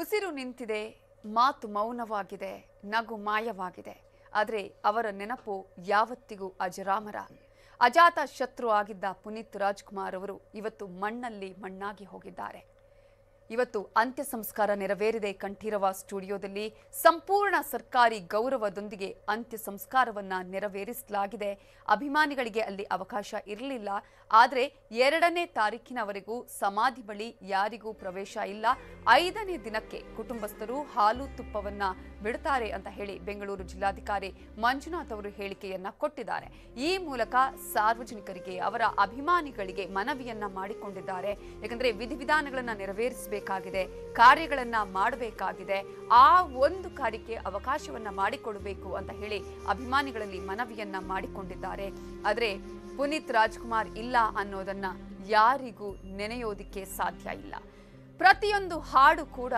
ಉಸಿರು ನಿಂತಿದೆ ಮಾತು ಮೌನವಾಗಿದೆ ನಗು ಮಾಯವಾಗಿದೆ ಆದರೆ ಅವರ ನೆನಪು ಯಾವತ್ತಿಗೂ ಅಜರಾಮರ ಅಜಾತ ಶತ್ರು ಆಗಿದ್ದ ಪುನೀತ್ ರಾಜ್ಕುಮಾರ್ ಅವರು ಇವತ್ತು ಮಣ್ಣಲ್ಲಿ ಮಣ್ಣಾಗಿ ಹೋಗಿದ್ದಾರೆ ಇವತ್ತು ಅಂತ್ಯ ಸಂಸ್ಕಾರ ನೆರವೇರಿದೆ ಕಂಠೀರವ ಸ್ಟುಡಿಯೋದಲ್ಲಿ ಸಂಪೂರ್ಣ ಸರ್ಕಾರಿ ಗೌರವದೊಂದಿಗೆ ಅಂತ್ಯ ಸಂಸ್ಕಾರವನ್ನು ನೆರವೇರಿಸಲಾಗಿದೆ ಅಭಿಮಾನಿಗಳಿಗೆ ಅಲ್ಲಿ ಅವಕಾಶ ಇರಲಿಲ್ಲ ಆದರೆ ಎರಡನೇ ತಾರೀಕಿನವರೆಗೂ ಸಮಾಧಿ ಬಳಿ ಯಾರಿಗೂ ಪ್ರವೇಶ ಇಲ್ಲ ಐದನೇ ದಿನಕ್ಕೆ ಕುಟುಂಬಸ್ಥರು ಹಾಲು ತುಪ್ಪವನ್ನು ಬಿಡುತ್ತಾರೆ ಅಂತ ಹೇಳಿ ಬೆಂಗಳೂರು ಜಿಲ್ಲಾಧಿಕಾರಿ ಮಂಜುನಾಥ್ ಅವರು ಹೇಳಿಕೆಯನ್ನ ಕೊಟ್ಟಿದ್ದಾರೆ ಈ ಮೂಲಕ ಸಾರ್ವಜನಿಕರಿಗೆ ಅವರ ಅಭಿಮಾನಿಗಳಿಗೆ ಮನವಿಯನ್ನ ಮಾಡಿಕೊಂಡಿದ್ದಾರೆ ಯಾಕಂದರೆ ವಿಧಿವಿಧಾನಗಳನ್ನು ನೆರವೇರಿಸಬೇಕು ಮಾಡಬೇಕಾಗಿದೆ ಕಾರ್ಯಗಳನ್ನು ಮಾಡಬೇಕಾಗಿದೆ ಆ ಒಂದು ಕಾರ್ಯಕ್ಕೆ ಅವಕಾಶವನ್ನ ಮಾಡಿಕೊಡಬೇಕು ಅಂತ ಹೇಳಿ ಅಭಿಮಾನಿಗಳಲ್ಲಿ ಮನವಿಯನ್ನ ಮಾಡಿಕೊಂಡಿದ್ದಾರೆ ಆದರೆ ಪುನೀತ್ ರಾಜ್ಕುಮಾರ್ ಇಲ್ಲ ಅನ್ನೋದನ್ನ ಯಾರಿಗೂ ನೆನೆಯೋದಿಕ್ಕೆ ಸಾಧ್ಯ ಇಲ್ಲ ಪ್ರತಿಯೊಂದು ಹಾಡು ಕೂಡ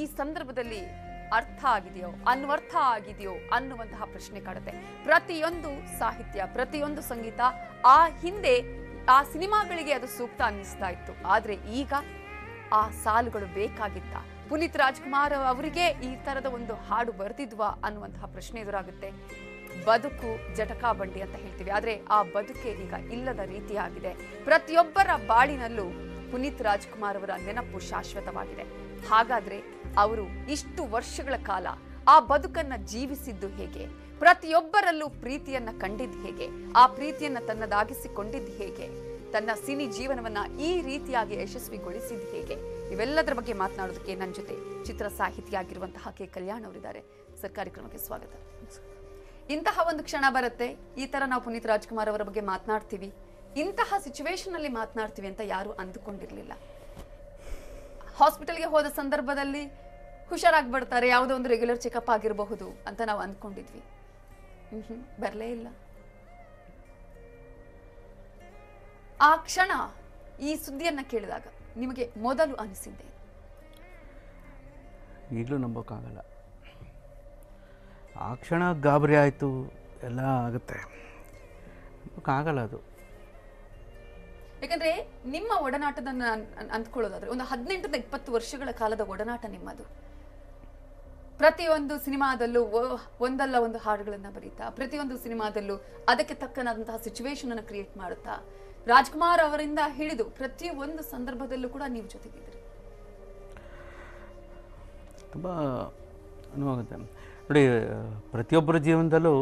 ಈ ಸಂದರ್ಭದಲ್ಲಿ ಅರ್ಥ ಆಗಿದೆಯೋ ಅನ್ವರ್ಥ ಆಗಿದೆಯೋ ಅನ್ನುವಂತಹ ಪ್ರಶ್ನೆ ಕಾಡುತ್ತೆ ಪ್ರತಿಯೊಂದು ಸಾಹಿತ್ಯ ಪ್ರತಿಯೊಂದು ಸಂಗೀತ ಆ ಹಿಂದೆ ಆ ಸಿನಿಮಾಗಳಿಗೆ ಅದು ಸೂಕ್ತ ಅನ್ನಿಸ್ತಾ ಇತ್ತು ಆದರೆ ಈಗ ಆ ಸಾಲುಗಳು ಬೇಕಾಗಿತ್ತ ಪುನೀತ್ ರಾಜ್ಕುಮಾರ್ ಅವರಿಗೆ ಈ ತರದ ಒಂದು ಹಾಡು ಬರೆದಿದ್ವಾ ಅನ್ನುವಂತಹ ಪ್ರಶ್ನೆ ಎದುರಾಗುತ್ತೆ ಬದುಕು ಜಟಕಾ ಬಂಡಿ ಅಂತ ಹೇಳ್ತೀವಿ ಆದ್ರೆ ಆ ಬದುಕೆ ಈಗ ಇಲ್ಲದ ರೀತಿಯಾಗಿದೆ ಪ್ರತಿಯೊಬ್ಬರ ಬಾಳಿನಲ್ಲೂ ಪುನೀತ್ ರಾಜ್ಕುಮಾರ್ ಅವರ ನೆನಪು ಶಾಶ್ವತವಾಗಿದೆ ಹಾಗಾದ್ರೆ ಅವರು ಇಷ್ಟು ವರ್ಷಗಳ ಕಾಲ ಆ ಬದುಕನ್ನ ಜೀವಿಸಿದ್ದು ಹೇಗೆ ಪ್ರತಿಯೊಬ್ಬರಲ್ಲೂ ಪ್ರೀತಿಯನ್ನ ಕಂಡಿದ್ದು ಹೇಗೆ ಆ ಪ್ರೀತಿಯನ್ನ ತನ್ನದಾಗಿಸಿಕೊಂಡಿದ್ದು ಹೇಗೆ ತನ್ನ ಸಿನಿ ಜೀವನವನ್ನ ಈ ರೀತಿಯಾಗಿ ಯಶಸ್ವಿಗೊಳಿಸಿದ್ದು ಹೇಗೆ ಇವೆಲ್ಲದರ ಬಗ್ಗೆ ಮಾತನಾಡೋದಕ್ಕೆ ನನ್ನ ಜೊತೆ ಚಿತ್ರ ಸಾಹಿತಿಯಾಗಿರುವಂತಹ ಕೆ ಕಲ್ಯಾಣ್ ಅವರಿದ್ದಾರೆ ಸರ್ ಕಾರ್ಯಕ್ರಮಕ್ಕೆ ಸ್ವಾಗತ ಇಂತಹ ಒಂದು ಕ್ಷಣ ಬರುತ್ತೆ ಈ ತರ ನಾವು ಪುನೀತ್ ರಾಜ್ಕುಮಾರ್ ಅವರ ಬಗ್ಗೆ ಮಾತನಾಡ್ತೀವಿ ಇಂತಹ ಸಿಚುವೇಶನ್ ಅಲ್ಲಿ ಮಾತನಾಡ್ತೀವಿ ಅಂತ ಯಾರು ಅಂದುಕೊಂಡಿರಲಿಲ್ಲ ಹಾಸ್ಪಿಟಲ್ಗೆ ಹೋದ ಸಂದರ್ಭದಲ್ಲಿ ಹುಷಾರಾಗ್ಬಿಡ್ತಾರೆ ಯಾವುದೋ ಒಂದು ರೆಗ್ಯುಲರ್ ಚೆಕಪ್ ಆಗಿರಬಹುದು ಅಂತ ನಾವು ಅಂದ್ಕೊಂಡಿದ್ವಿ ಹ್ಮ್ ಬರಲೇ ಇಲ್ಲ ಆ ಕ್ಷಣ ಈ ಸುದ್ದಿಯನ್ನು ಕೇಳಿದಾಗ ನಿಮಗೆ ಮೊದಲು ಅನಿಸಿದ್ದೆ ಈಗಲೂ ನಂಬೋಕ್ಕಾಗಲ್ಲ ಆ ಕ್ಷಣ ಗಾಬರಿ ಆಯಿತು ಎಲ್ಲ ಆಗುತ್ತೆ ಆಗಲ್ಲ ಅದು ಯಾಕಂದ್ರೆ ನಿಮ್ಮ ಒಡನಾಟದನ್ನ ಅಂದ್ಕೊಳ್ಳೋದಾದ್ರೆ ಒಂದು ಹದಿನೆಂಟರಿಂದ ಇಪ್ಪತ್ತು ವರ್ಷಗಳ ಕಾಲದ ಒಡನಾಟ ನಿಮ್ಮದು ಪ್ರತಿಯೊಂದು ಸಿನಿಮಾದಲ್ಲೂ ಒಂದಲ್ಲ ಒಂದು ಹಾಡುಗಳನ್ನ ಬರೀತಾ ಪ್ರತಿಯೊಂದು ಸಿನಿಮಾದಲ್ಲೂ ಅದಕ್ಕೆ ತಕ್ಕನಾದಂತಹ ಸಿಚುವೇಶನ್ ಅನ್ನು ಕ್ರಿಯೇಟ್ ಮಾಡುತ್ತಾ ರಾಜ್ಕುಮಾರ್ ಅವರಿಂದ ಹಿಡಿದು ಪ್ರತಿಯೊಂದು ಸಂದರ್ಭದಲ್ಲೂ ಕೂಡ ನೀವು ಜೊತೆಗಿದ್ದೀರಿ ತುಂಬ ಅನುಭವಾಗುತ್ತೆ ನೋಡಿ ಪ್ರತಿಯೊಬ್ಬರ ಜೀವನದಲ್ಲೂ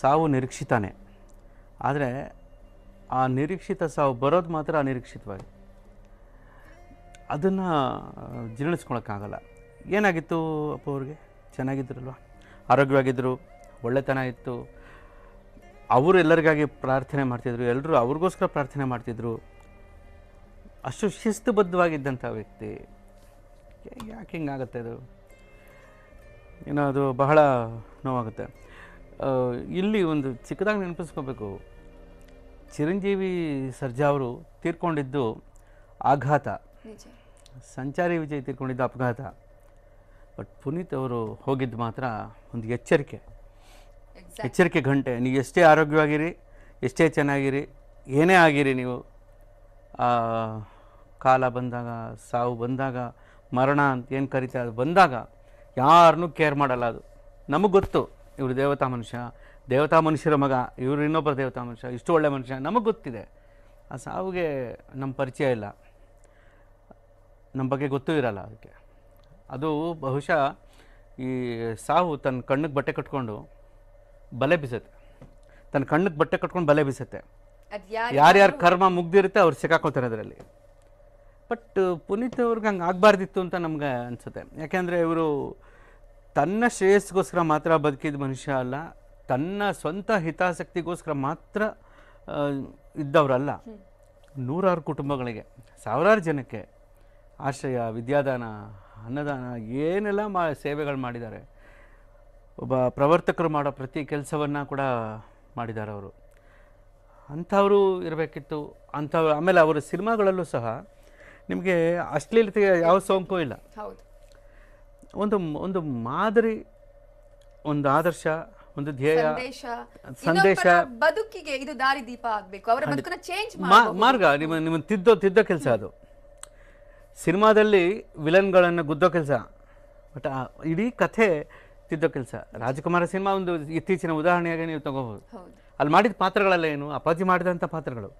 ಸಾವು ನಿರೀಕ್ಷಿತಾನೆ ಆದರೆ ಆ ನಿರೀಕ್ಷಿತ ಸಾವು ಬರೋದು ಮಾತ್ರ ಅನಿರೀಕ್ಷಿತವಾಗಿ ಅದನ್ನು ಜೀರ್ಣಿಸ್ಕೊಳಕ್ಕಾಗಲ್ಲ ಏನಾಗಿತ್ತು ಅಪ್ಪ ಅವ್ರಿಗೆ ಚೆನ್ನಾಗಿದ್ರಲ್ವ ಆರೋಗ್ಯವಾಗಿದ್ದರು ಒಳ್ಳೆತನ ಇತ್ತು ಅವರು ಎಲ್ಲರಿಗಾಗಿ ಪ್ರಾರ್ಥನೆ ಮಾಡ್ತಿದ್ರು ಎಲ್ಲರೂ ಅವ್ರಿಗೋಸ್ಕರ ಪ್ರಾರ್ಥನೆ ಮಾಡ್ತಿದ್ರು ಅಷ್ಟು ಶಿಸ್ತುಬದ್ಧವಾಗಿದ್ದಂಥ ವ್ಯಕ್ತಿ ಯಾಕೆ ಹಿಂಗಾಗತ್ತೆ ಅದು ಏನೋ ಅದು ಬಹಳ ನೋವಾಗುತ್ತೆ ಇಲ್ಲಿ ಒಂದು ಚಿಕ್ಕದಾಗಿ ನೆನಪಿಸ್ಕೋಬೇಕು ಚಿರಂಜೀವಿ ಸರ್ಜಾ ಅವರು ತೀರ್ಕೊಂಡಿದ್ದು ಆಘಾತ ಸಂಚಾರಿ ವಿಜಯ್ ತೀರ್ಕೊಂಡಿದ್ದು ಅಪಘಾತ ಬಟ್ ಪುನೀತ್ ಅವರು ಹೋಗಿದ್ದು ಮಾತ್ರ ಒಂದು ಎಚ್ಚರಿಕೆ ಎಚ್ಚರಿಕೆ ಘಂಟೆ ನೀವು ಎಷ್ಟೇ ಆರೋಗ್ಯವಾಗಿರಿ ಎಷ್ಟೇ ಚೆನ್ನಾಗಿರಿ ಏನೇ ಆಗಿರಿ ನೀವು ಕಾಲ ಬಂದಾಗ ಸಾವು ಬಂದಾಗ ಮರಣ ಅಂತ ಏನು ಕರಿತಾರೆ ಅದು ಬಂದಾಗ ಯಾರನ್ನೂ ಕೇರ್ ಮಾಡಲ್ಲ ಅದು ನಮಗೆ ಗೊತ್ತು ಇವರು ದೇವತಾ ಮನುಷ್ಯ ದೇವತಾ ಮನುಷ್ಯರ ಮಗ ಇವರು ಇನ್ನೊಬ್ಬರ ದೇವತಾ ಮನುಷ್ಯ ಇಷ್ಟು ಒಳ್ಳೆ ಮನುಷ್ಯ ನಮಗೆ ಗೊತ್ತಿದೆ ಆ ಸಾವಿಗೆ ನಮ್ಮ ಪರಿಚಯ ಇಲ್ಲ ನಮ್ಮ ಬಗ್ಗೆ ಗೊತ್ತೂ ಇರಲ್ಲ ಅದಕ್ಕೆ ಅದು ಬಹುಶಃ ಈ ಸಾವು ತನ್ನ ಕಣ್ಣಿಗೆ ಬಟ್ಟೆ ಕಟ್ಕೊಂಡು ಬಲೆ ಬೀಸುತ್ತೆ ತನ್ನ ಕಣ್ಣಿಗೆ ಬಟ್ಟೆ ಕಟ್ಕೊಂಡು ಬಲೆ ಯಾರು ಯಾರ್ಯಾರು ಕರ್ಮ ಮುಗ್ದಿರುತ್ತೆ ಅವ್ರು ಸಿಕ್ಕಾಕೊತಾರೆ ಅದರಲ್ಲಿ ಬಟ್ ಪುನೀತ್ ಅವ್ರಿಗೆ ಹಂಗೆ ಆಗಬಾರ್ದಿತ್ತು ಅಂತ ನಮ್ಗೆ ಅನಿಸುತ್ತೆ ಯಾಕೆಂದರೆ ಇವರು ತನ್ನ ಶ್ರೇಯಸ್ಗೋಸ್ಕರ ಮಾತ್ರ ಬದುಕಿದ ಮನುಷ್ಯ ಅಲ್ಲ ತನ್ನ ಸ್ವಂತ ಹಿತಾಸಕ್ತಿಗೋಸ್ಕರ ಮಾತ್ರ ಇದ್ದವರಲ್ಲ ನೂರಾರು ಕುಟುಂಬಗಳಿಗೆ ಸಾವಿರಾರು ಜನಕ್ಕೆ ಆಶ್ರಯ ವಿದ್ಯಾದಾನ ಅನ್ನದಾನ ಏನೆಲ್ಲ ಮಾ ಸೇವೆಗಳು ಮಾಡಿದ್ದಾರೆ ಒಬ್ಬ ಪ್ರವರ್ತಕರು ಮಾಡೋ ಪ್ರತಿ ಕೆಲಸವನ್ನು ಕೂಡ ಮಾಡಿದ್ದಾರೆ ಅವರು ಅಂಥವರು ಇರಬೇಕಿತ್ತು ಅಂಥವ್ರು ಆಮೇಲೆ ಅವರ ಸಿನಿಮಾಗಳಲ್ಲೂ ಸಹ ನಿಮಗೆ ಅಶ್ಲೀಲತೆಗೆ ಯಾವ ಸೋಂಕು ಇಲ್ಲ ಒಂದು ಒಂದು ಮಾದರಿ ಒಂದು ಆದರ್ಶ ಒಂದು ಧ್ಯೇಯ ಸಂದೇಶ ಬದುಕಿಗೆ ಇದು ದೀಪ ಆಗಬೇಕು ಅವರ ಬದುಕನ್ನ ಚೇಂಜ್ ಮಾರ್ಗ ನಿಮ್ಮ ನಿಮ್ಮ ತಿದ್ದೋ ತಿದ್ದ ಕೆಲಸ ಅದು ಸಿನಿಮಾದಲ್ಲಿ ವಿಲನ್ಗಳನ್ನು ಗುದ್ದೋ ಕೆಲಸ ಬಟ್ ಇಡೀ ಕಥೆ ತಿದ್ದೋ ಕೆಲಸ ರಾಜಕುಮಾರ ಸಿನಿಮಾ ಒಂದು ಇತ್ತೀಚಿನ ಉದಾಹರಣೆಯಾಗಿ ನೀವು ತಗೋಬಹುದು ಅಲ್ಲಿ ಮಾಡಿದ ಪಾತ್ರಗಳೆಲ್ಲ ಏನು ಅಪಾಜಿ ಮಾಡಿದಂಥ ಪಾತ್ರಗಳು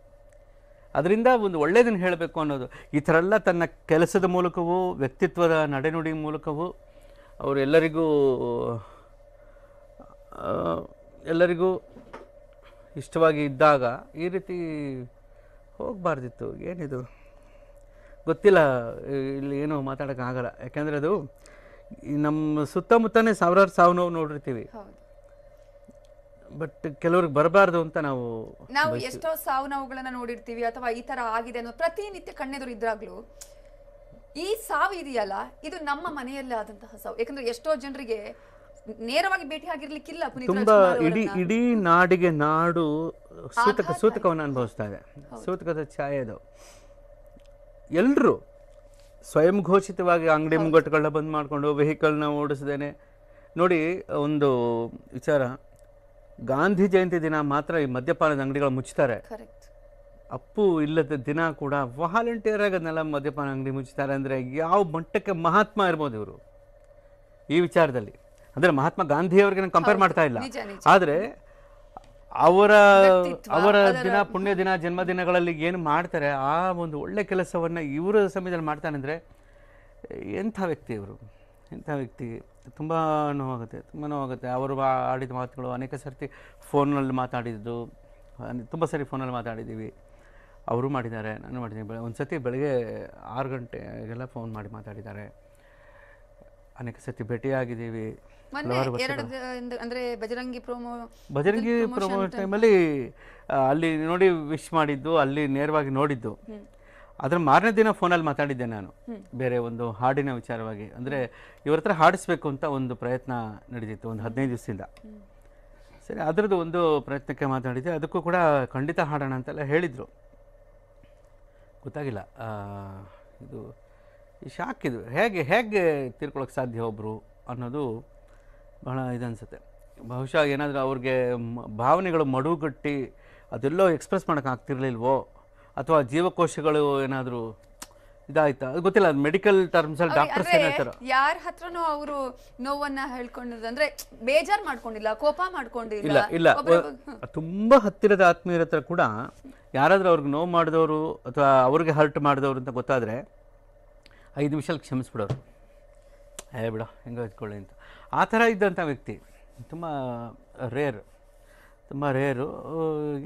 ಅದರಿಂದ ಒಂದು ಒಳ್ಳೆಯದನ್ನು ಹೇಳಬೇಕು ಅನ್ನೋದು ಈ ಥರ ಎಲ್ಲ ತನ್ನ ಕೆಲಸದ ಮೂಲಕವೂ ವ್ಯಕ್ತಿತ್ವದ ನಡೆನುಡಿ ಮೂಲಕವೂ ಅವರೆಲ್ಲರಿಗೂ ಎಲ್ಲರಿಗೂ ಇಷ್ಟವಾಗಿ ಇದ್ದಾಗ ಈ ರೀತಿ ಹೋಗಬಾರ್ದಿತ್ತು ಏನಿದು ಗೊತ್ತಿಲ್ಲ ಇಲ್ಲಿ ಏನು ಮಾತಾಡೋಕ್ಕಾಗಲ್ಲ ಯಾಕೆಂದರೆ ಅದು ನಮ್ಮ ಸುತ್ತಮುತ್ತನೇ ಸಾವಿರಾರು ಸಾವು ನೋವು ನೋಡಿರ್ತೀವಿ ಬಟ್ ಕೆಲವ್ರಿಗೆ ಬರಬಾರ್ದು ಅಂತ ನಾವು ನಾವು ಎಷ್ಟೋ ಸಾವು ನೋವುಗಳನ್ನ ನೋಡಿರ್ತೀವಿ ಅಥವಾ ಈ ತರ ಆಗಿದೆ ಅನ್ನೋ ಪ್ರತಿನಿತ್ಯ ಕಣ್ಣೆದುರು ಇದ್ರಾಗ್ಲೂ ಈ ಸಾವು ಇದೆಯಲ್ಲ ಇದು ನಮ್ಮ ಮನೆಯಲ್ಲೇ ಆದಂತಹ ಸಾವು ಯಾಕಂದ್ರೆ ಎಷ್ಟೋ ಜನರಿಗೆ ನೇರವಾಗಿ ಭೇಟಿ ಆಗಿರ್ಲಿಕ್ಕಿಲ್ಲ ತುಂಬಾ ಇಡೀ ಇಡೀ ನಾಡಿಗೆ ನಾಡು ಸೂತಕ ಸೂತಕವನ್ನು ಅನುಭವಿಸ್ತಾ ಇದೆ ಸೂತಕದ ಛಾಯೆ ಅದು ಎಲ್ಲರೂ ಸ್ವಯಂ ಘೋಷಿತವಾಗಿ ಅಂಗಡಿ ಮುಂಗಟ್ಟುಗಳನ್ನ ಬಂದ್ ಮಾಡಿಕೊಂಡು ವೆಹಿಕಲ್ನ ಓಡಿಸ್ದೇನೆ ನೋಡಿ ಒಂದು ವಿಚಾರ ಗಾಂಧಿ ಜಯಂತಿ ದಿನ ಮಾತ್ರ ಈ ಮದ್ಯಪಾನದ ಅಂಗಡಿಗಳು ಮುಚ್ಚುತ್ತಾರೆ ಅಪ್ಪು ಇಲ್ಲದ ದಿನ ಕೂಡ ವಾಲಂಟಿಯರ್ ಆಗಿ ಅದನ್ನೆಲ್ಲ ಮದ್ಯಪಾನ ಅಂಗಡಿ ಮುಚ್ಚುತ್ತಾರೆ ಅಂದರೆ ಯಾವ ಮಟ್ಟಕ್ಕೆ ಮಹಾತ್ಮ ಇರ್ಬೋದು ಇವರು ಈ ವಿಚಾರದಲ್ಲಿ ಅಂದರೆ ಮಹಾತ್ಮ ಗಾಂಧಿಯವ್ರಿಗೆ ಅವ್ರಿಗೆ ಕಂಪೇರ್ ಮಾಡ್ತಾ ಇಲ್ಲ ಆದರೆ ಅವರ ಅವರ ದಿನ ಪುಣ್ಯ ದಿನ ಜನ್ಮದಿನಗಳಲ್ಲಿ ಏನು ಮಾಡ್ತಾರೆ ಆ ಒಂದು ಒಳ್ಳೆ ಕೆಲಸವನ್ನು ಇವರ ಸಮಯದಲ್ಲಿ ಮಾಡ್ತಾನೆ ಅಂದರೆ ಎಂಥ ವ್ಯಕ್ತಿ ಇವರು ಎಂಥ ವ್ಯಕ್ತಿ ತುಂಬ ನೋವಾಗುತ್ತೆ ತುಂಬ ನೋವಾಗುತ್ತೆ ಅವರು ಆಡಿದ ಮಾತುಗಳು ಅನೇಕ ಸರ್ತಿ ಫೋನಲ್ಲಿ ಮಾತಾಡಿದ್ದು ತುಂಬ ಸರಿ ಫೋನಲ್ಲಿ ಮಾತಾಡಿದ್ದೀವಿ ಅವರು ಮಾಡಿದ್ದಾರೆ ನಾನು ಮಾಡಿದ್ದೀನಿ ಬೆಳೆ ಒಂದು ಸರ್ತಿ ಬೆಳಗ್ಗೆ ಆರು ಗಂಟೆಗೆಲ್ಲ ಫೋನ್ ಮಾಡಿ ಮಾತಾಡಿದ್ದಾರೆ ಅನೇಕ ಸರ್ತಿ ಭೇಟಿಯಾಗಿದ್ದೀವಿ ಮೊನ್ನೆ ಬಜರಂಗಿ ಪ್ರೋಮೋ ಪ್ರೊಮೋ ಟೈಮಲ್ಲಿ ಅಲ್ಲಿ ನೋಡಿ ವಿಶ್ ಮಾಡಿದ್ದು ಅಲ್ಲಿ ನೇರವಾಗಿ ನೋಡಿದ್ದು ಅದ್ರ ಮಾರನೇ ದಿನ ಫೋನಲ್ಲಿ ಮಾತಾಡಿದ್ದೆ ನಾನು ಬೇರೆ ಒಂದು ಹಾಡಿನ ವಿಚಾರವಾಗಿ ಅಂದರೆ ಇವ್ರ ಹತ್ರ ಹಾಡಿಸ್ಬೇಕು ಅಂತ ಒಂದು ಪ್ರಯತ್ನ ನಡೆದಿತ್ತು ಒಂದು ಹದಿನೈದು ದಿವಸದಿಂದ ಸರಿ ಅದರದ್ದು ಒಂದು ಪ್ರಯತ್ನಕ್ಕೆ ಮಾತಾಡಿದ್ದೆ ಅದಕ್ಕೂ ಕೂಡ ಖಂಡಿತ ಹಾಡೋಣ ಅಂತೆಲ್ಲ ಹೇಳಿದ್ರು ಗೊತ್ತಾಗಿಲ್ಲ ಇದು ಶಾಕ್ ಇದು ಹೇಗೆ ಹೇಗೆ ತಿಳ್ಕೊಳಕ್ಕೆ ಸಾಧ್ಯ ಒಬ್ರು ಅನ್ನೋದು ಬಹಳ ಇದನ್ಸುತ್ತೆ ಬಹುಶಃ ಏನಾದರೂ ಅವ್ರಿಗೆ ಭಾವನೆಗಳು ಮಡುಗಟ್ಟಿ ಅದೆಲ್ಲೋ ಎಕ್ಸ್ಪ್ರೆಸ್ ಮಾಡೋಕೆ ಆಗ್ತಿರ್ಲಿಲ್ವೋ ಅಥವಾ ಜೀವಕೋಶಗಳು ಏನಾದರೂ ಇದಾಯ್ತಾ ಅದು ಗೊತ್ತಿಲ್ಲ ಅದು ಮೆಡಿಕಲ್ ಟರ್ಮ್ಸ್ ಅಲ್ಲಿ ಡಾಕ್ಟರ್ಸ್ ಹೇಳ್ತಾರೆ ಯಾರ ಹತ್ರನೂ ಅವರು ನೋವನ್ನ ಹೇಳ್ಕೊಂಡಿದ್ರು ಅಂದ್ರೆ ಬೇಜಾರ್ ಮಾಡ್ಕೊಂಡಿಲ್ಲ ಕೋಪ ಮಾಡ್ಕೊಂಡಿಲ್ಲ ಇಲ್ಲ ತುಂಬಾ ಹತ್ತಿರದ ಆತ್ಮೀಯರ ಹತ್ರ ಕೂಡ ಯಾರಾದ್ರೂ ಅವ್ರಿಗೆ ನೋವು ಮಾಡಿದವರು ಅಥವಾ ಅವ್ರಿಗೆ ಹರ್ಟ್ ಮಾಡಿದವರು ಅಂತ ಗೊತ್ತಾದ್ರೆ ಐದು ನಿಮಿಷ ಕ್ಷಮಿಸ್ಬಿಡೋರು ಹೇಳ್ಬಿಡ ಬಿಡ ಹೆಂಗ ಇದ್ಕೊಳ್ಳಿ ಅಂತ ಆ ಥರ ಇದ್ದಂಥ ವ್ಯಕ್ತಿ ತುಂಬ ರೇರ್ ತುಂಬ ರೇರು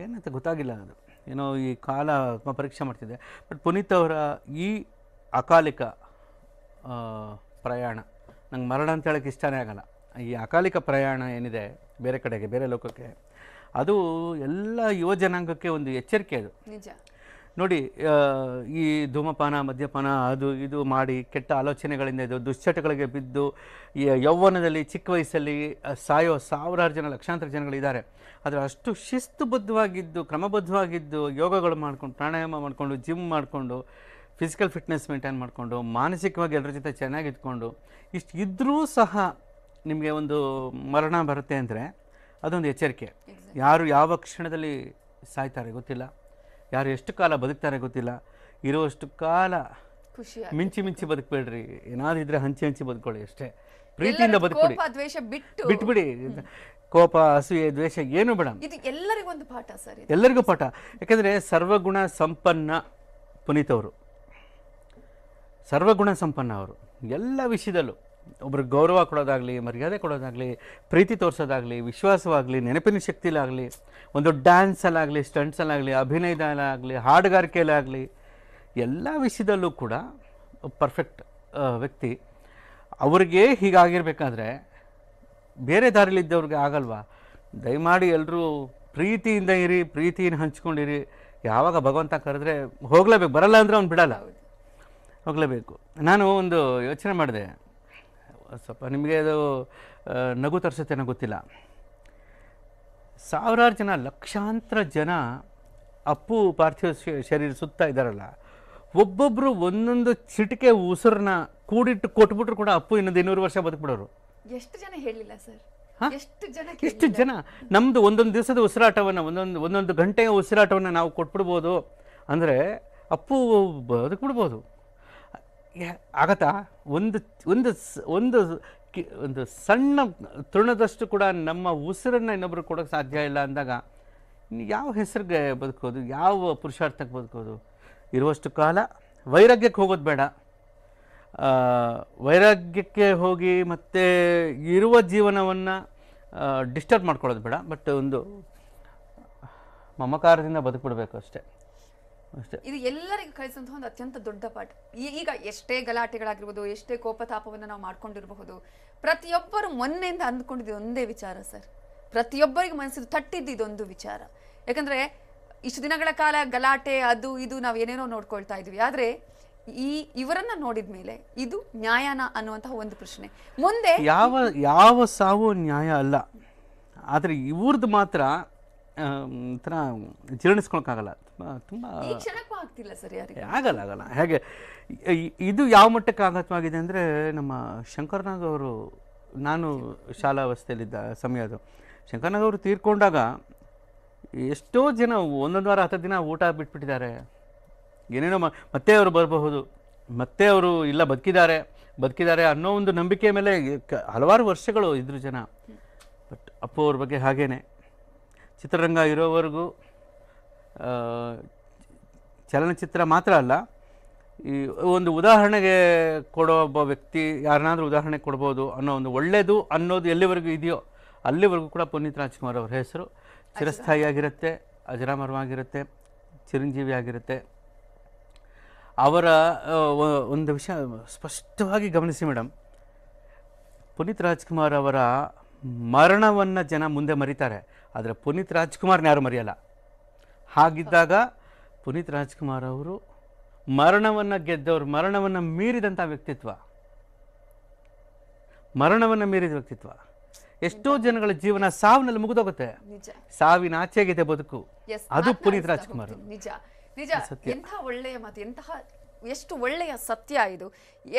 ಏನಂತ ಗೊತ್ತಾಗಿಲ್ಲ ಅದು ಏನೋ ಈ ಕಾಲ ತುಂಬ ಪರೀಕ್ಷೆ ಮಾಡ್ತಿದ್ದೆ ಬಟ್ ಪುನೀತ್ ಅವರ ಈ ಅಕಾಲಿಕ ಪ್ರಯಾಣ ನಂಗೆ ಮರಣ ಅಂತ ಹೇಳೋಕ್ಕೆ ಇಷ್ಟನೇ ಆಗಲ್ಲ ಈ ಅಕಾಲಿಕ ಪ್ರಯಾಣ ಏನಿದೆ ಬೇರೆ ಕಡೆಗೆ ಬೇರೆ ಲೋಕಕ್ಕೆ ಅದು ಎಲ್ಲ ಯುವ ಜನಾಂಗಕ್ಕೆ ಒಂದು ಎಚ್ಚರಿಕೆ ಅದು ನಿಜ ನೋಡಿ ಈ ಧೂಮಪಾನ ಮದ್ಯಪಾನ ಅದು ಇದು ಮಾಡಿ ಕೆಟ್ಟ ಆಲೋಚನೆಗಳಿಂದ ಇದು ದುಶ್ಚಟಗಳಿಗೆ ಬಿದ್ದು ಯೌವನದಲ್ಲಿ ಚಿಕ್ಕ ವಯಸ್ಸಲ್ಲಿ ಸಾಯೋ ಸಾವಿರಾರು ಜನ ಲಕ್ಷಾಂತರ ಜನಗಳಿದ್ದಾರೆ ಆದರೆ ಅಷ್ಟು ಶಿಸ್ತುಬದ್ಧವಾಗಿದ್ದು ಕ್ರಮಬದ್ಧವಾಗಿದ್ದು ಯೋಗಗಳು ಮಾಡಿಕೊಂಡು ಪ್ರಾಣಾಯಾಮ ಮಾಡಿಕೊಂಡು ಜಿಮ್ ಮಾಡಿಕೊಂಡು ಫಿಸಿಕಲ್ ಫಿಟ್ನೆಸ್ ಮೇಂಟೈನ್ ಮಾಡಿಕೊಂಡು ಮಾನಸಿಕವಾಗಿ ಎಲ್ಲರ ಜೊತೆ ಚೆನ್ನಾಗಿದ್ದುಕೊಂಡು ಇಷ್ಟು ಇದ್ದರೂ ಸಹ ನಿಮಗೆ ಒಂದು ಮರಣ ಬರುತ್ತೆ ಅಂದರೆ ಅದೊಂದು ಎಚ್ಚರಿಕೆ ಯಾರು ಯಾವ ಕ್ಷಣದಲ್ಲಿ ಸಾಯ್ತಾರೆ ಗೊತ್ತಿಲ್ಲ ಯಾರು ಎಷ್ಟು ಕಾಲ ಬದುಕ್ತಾರೆ ಗೊತ್ತಿಲ್ಲ ಇರುವಷ್ಟು ಕಾಲ ಖುಷಿ ಮಿಂಚಿ ಮಿಂಚಿ ಬದುಕಬೇಡ್ರಿ ಇದ್ರೆ ಹಂಚಿ ಹಂಚಿ ಬದುಕೊಳ್ಳಿ ಅಷ್ಟೇ ಪ್ರೀತಿಯಿಂದ ಬದುಕೊಳ್ಳಿ ದ್ವೇಷ ಬಿಟ್ಟು ಬಿಟ್ಬಿಡಿ ಕೋಪ ಅಸೂಯೆ ದ್ವೇಷ ಏನು ಬೇಡ ಇದು ಎಲ್ಲರಿಗೂ ಒಂದು ಪಾಠ ಸರ್ ಎಲ್ಲರಿಗೂ ಪಾಠ ಯಾಕಂದ್ರೆ ಸರ್ವಗುಣ ಸಂಪನ್ನ ಪುನೀತ್ ಅವರು ಸರ್ವಗುಣ ಸಂಪನ್ನ ಅವರು ಎಲ್ಲ ವಿಷಯದಲ್ಲೂ ಒಬ್ರಿಗೆ ಗೌರವ ಕೊಡೋದಾಗಲಿ ಮರ್ಯಾದೆ ಕೊಡೋದಾಗಲಿ ಪ್ರೀತಿ ತೋರಿಸೋದಾಗಲಿ ವಿಶ್ವಾಸವಾಗಲಿ ನೆನಪಿನ ಶಕ್ತಿಲಾಗಲಿ ಒಂದು ಡ್ಯಾನ್ಸಲ್ಲಾಗಲಿ ಸ್ಟಂಟ್ಸಲ್ಲಾಗಲಿ ಅಭಿನಯದಲ್ಲಾಗಲಿ ಹಾಡುಗಾರಿಕೆಯಲ್ಲಾಗಲಿ ಎಲ್ಲ ವಿಷಯದಲ್ಲೂ ಕೂಡ ಪರ್ಫೆಕ್ಟ್ ವ್ಯಕ್ತಿ ಅವ್ರಿಗೆ ಹೀಗಾಗಿರ್ಬೇಕಾದ್ರೆ ಬೇರೆ ದಾರಿಲಿದ್ದವ್ರಿಗೆ ಆಗಲ್ವಾ ದಯಮಾಡಿ ಎಲ್ಲರೂ ಪ್ರೀತಿಯಿಂದ ಇರಿ ಪ್ರೀತಿಯನ್ನು ಹಂಚ್ಕೊಂಡಿರಿ ಯಾವಾಗ ಭಗವಂತ ಕರೆದ್ರೆ ಹೋಗಲೇಬೇಕು ಬರಲ್ಲ ಅಂದರೆ ಅವ್ನು ಬಿಡಲ್ಲ ಹೋಗಲೇಬೇಕು ನಾನು ಒಂದು ಯೋಚನೆ ಮಾಡಿದೆ ಸ್ವಲ್ಪ ನಿಮಗೆ ಅದು ನಗು ತರಿಸುತ್ತೇನೋ ಗೊತ್ತಿಲ್ಲ ಸಾವಿರಾರು ಜನ ಲಕ್ಷಾಂತರ ಜನ ಅಪ್ಪು ಪಾರ್ಥಿವ ಶರೀರ ಸುತ್ತ ಇದ್ದಾರಲ್ಲ ಒಬ್ಬೊಬ್ಬರು ಒಂದೊಂದು ಚಿಟಿಕೆ ಉಸಿರನ್ನ ಕೂಡಿಟ್ಟು ಕೊಟ್ಬಿಟ್ರು ಕೂಡ ಅಪ್ಪು ಇನ್ನೊಂದು ಇನ್ನೂರು ವರ್ಷ ಬದುಕ್ಬಿಡೋರು ಎಷ್ಟು ಜನ ಹೇಳಿಲ್ಲ ಸರ್ ಎಷ್ಟು ಜನ ಎಷ್ಟು ಜನ ನಮ್ಮದು ಒಂದೊಂದು ದಿವಸದ ಉಸಿರಾಟವನ್ನು ಒಂದೊಂದು ಒಂದೊಂದು ಗಂಟೆಯ ಉಸಿರಾಟವನ್ನು ನಾವು ಕೊಟ್ಬಿಡ್ಬೋದು ಅಂದರೆ ಅಪ್ಪು ಬದುಕ್ಬಿಡ್ಬೋದು ಆಗತ್ತಾ ಒಂದು ಒಂದು ಒಂದು ಕಿ ಒಂದು ಸಣ್ಣ ತೃಣದಷ್ಟು ಕೂಡ ನಮ್ಮ ಉಸಿರನ್ನು ಇನ್ನೊಬ್ಬರು ಕೊಡೋಕ್ಕೆ ಸಾಧ್ಯ ಇಲ್ಲ ಅಂದಾಗ ಯಾವ ಹೆಸರಿಗೆ ಬದುಕೋದು ಯಾವ ಪುರುಷಾರ್ಥಕ್ಕೆ ಬದುಕೋದು ಇರುವಷ್ಟು ಕಾಲ ವೈರಾಗ್ಯಕ್ಕೆ ಹೋಗೋದು ಬೇಡ ವೈರಾಗ್ಯಕ್ಕೆ ಹೋಗಿ ಮತ್ತು ಇರುವ ಜೀವನವನ್ನು ಡಿಸ್ಟರ್ಬ್ ಮಾಡ್ಕೊಳ್ಳೋದು ಬೇಡ ಬಟ್ ಒಂದು ಮಮಕಾರದಿಂದ ಬದುಕ್ಬಿಡ್ಬೇಕು ಅಷ್ಟೇ ಅಷ್ಟೇ ಇದು ಎಲ್ಲರಿಗೂ ಕಳಿಸುವಂತಹ ಒಂದು ಅತ್ಯಂತ ದೊಡ್ಡ ಪಾಠ ಈಗ ಎಷ್ಟೇ ಗಲಾಟೆಗಳಾಗಿರ್ಬೋದು ಎಷ್ಟೇ ಕೋಪತಾಪವನ್ನು ನಾವು ಮಾಡ್ಕೊಂಡಿರಬಹುದು ಪ್ರತಿಯೊಬ್ಬರು ಮೊನ್ನೆಯಿಂದ ಅಂದ್ಕೊಂಡಿದ್ದು ಒಂದೇ ವಿಚಾರ ಸರ್ ಪ್ರತಿಯೊಬ್ಬರಿಗೆ ಮನಸ್ಸಿಗೆ ತಟ್ಟಿದ್ದು ಇದೊಂದು ವಿಚಾರ ಯಾಕಂದ್ರೆ ಇಷ್ಟು ದಿನಗಳ ಕಾಲ ಗಲಾಟೆ ಅದು ಇದು ನಾವು ಏನೇನೋ ನೋಡ್ಕೊಳ್ತಾ ಇದ್ವಿ ಆದ್ರೆ ಈ ಇವರನ್ನ ನೋಡಿದ ಮೇಲೆ ಇದು ನ್ಯಾಯನ ಅನ್ನುವಂತಹ ಒಂದು ಪ್ರಶ್ನೆ ಮುಂದೆ ಯಾವ ಯಾವ ಸಾವು ನ್ಯಾಯ ಅಲ್ಲ ಆದರೆ ಇವ್ರದ್ದು ಮಾತ್ರ ಆ, ಜೀರ್ಣಿಸ್ಕೊಳಕ್ಕಾಗಲ್ಲ ತುಂಬ ಆಗ್ತಿಲ್ಲ ಸರಿ ಆಗಲ್ಲ ಆಗಲ್ಲ ಹೇಗೆ ಇದು ಯಾವ ಮಟ್ಟಕ್ಕೆ ಆಘಾತವಾಗಿದೆ ಅಂದರೆ ನಮ್ಮ ಶಂಕರ್ನಾಗ್ ಅವರು ನಾನು ಶಾಲಾ ಅವಸ್ಥೆಯಲ್ಲಿದ್ದ ಸಮಯ ಅದು ಶಂಕರ್ನಾಗ್ ಅವರು ತೀರ್ಕೊಂಡಾಗ ಎಷ್ಟೋ ಜನ ಒಂದೊಂದು ವಾರ ಹತ್ತು ದಿನ ಊಟ ಬಿಟ್ಬಿಟ್ಟಿದ್ದಾರೆ ಏನೇನೋ ಮತ್ತೆ ಅವರು ಬರಬಹುದು ಮತ್ತೆ ಅವರು ಇಲ್ಲ ಬದುಕಿದ್ದಾರೆ ಬದುಕಿದ್ದಾರೆ ಅನ್ನೋ ಒಂದು ನಂಬಿಕೆ ಮೇಲೆ ಹಲವಾರು ವರ್ಷಗಳು ಇದ್ರು ಜನ ಬಟ್ ಅಪ್ಪು ಅವ್ರ ಬಗ್ಗೆ ಹಾಗೇನೆ ಚಿತ್ರರಂಗ ಇರೋವರೆಗೂ ಚಲನಚಿತ್ರ ಮಾತ್ರ ಅಲ್ಲ ಈ ಒಂದು ಉದಾಹರಣೆಗೆ ಕೊಡೋ ಒಬ್ಬ ವ್ಯಕ್ತಿ ಯಾರನ್ನಾದರೂ ಉದಾಹರಣೆ ಕೊಡ್ಬೋದು ಅನ್ನೋ ಒಂದು ಒಳ್ಳೆಯದು ಅನ್ನೋದು ಎಲ್ಲಿವರೆಗೂ ಇದೆಯೋ ಅಲ್ಲಿವರೆಗೂ ಕೂಡ ಪುನೀತ್ ರಾಜ್ಕುಮಾರ್ ಅವರ ಹೆಸರು ಚಿರಸ್ಥಾಯಿಯಾಗಿರುತ್ತೆ ಅಜರಾಮರವಾಗಿರುತ್ತೆ ಚಿರಂಜೀವಿ ಆಗಿರುತ್ತೆ ಅವರ ಒಂದು ವಿಷಯ ಸ್ಪಷ್ಟವಾಗಿ ಗಮನಿಸಿ ಮೇಡಮ್ ಪುನೀತ್ ರಾಜ್ಕುಮಾರ್ ಅವರ ಮರಣವನ್ನು ಜನ ಮುಂದೆ ಮರೀತಾರೆ ಆದರೆ ಪುನೀತ್ ರಾಜ್ಕುಮಾರ್ನ ಯಾರು ಮರೆಯಲ್ಲ ಹಾಗಿದ್ದಾಗ ಪುನೀತ್ ರಾಜ್ಕುಮಾರ್ ಅವರು ಮರಣವನ್ನು ಗೆದ್ದವರು ಮರಣವನ್ನು ಮೀರಿದಂಥ ವ್ಯಕ್ತಿತ್ವ ಮರಣವನ್ನು ಮೀರಿದ ವ್ಯಕ್ತಿತ್ವ ಎಷ್ಟೋ ಜನಗಳ ಜೀವನ ಸಾವಿನಲ್ಲಿ ಮುಗಿದೋಗುತ್ತೆ ಸಾವಿನ ಆಚೆಗಿದೆ ಬದುಕು ಅದು ಪುನೀತ್ ರಾಜ್ಕುಮಾರ್ ನಿಜ ನಿಜ ಒಳ್ಳೆಯ ಮಾತು ಎಷ್ಟು ಒಳ್ಳೆಯ ಸತ್ಯ ಇದು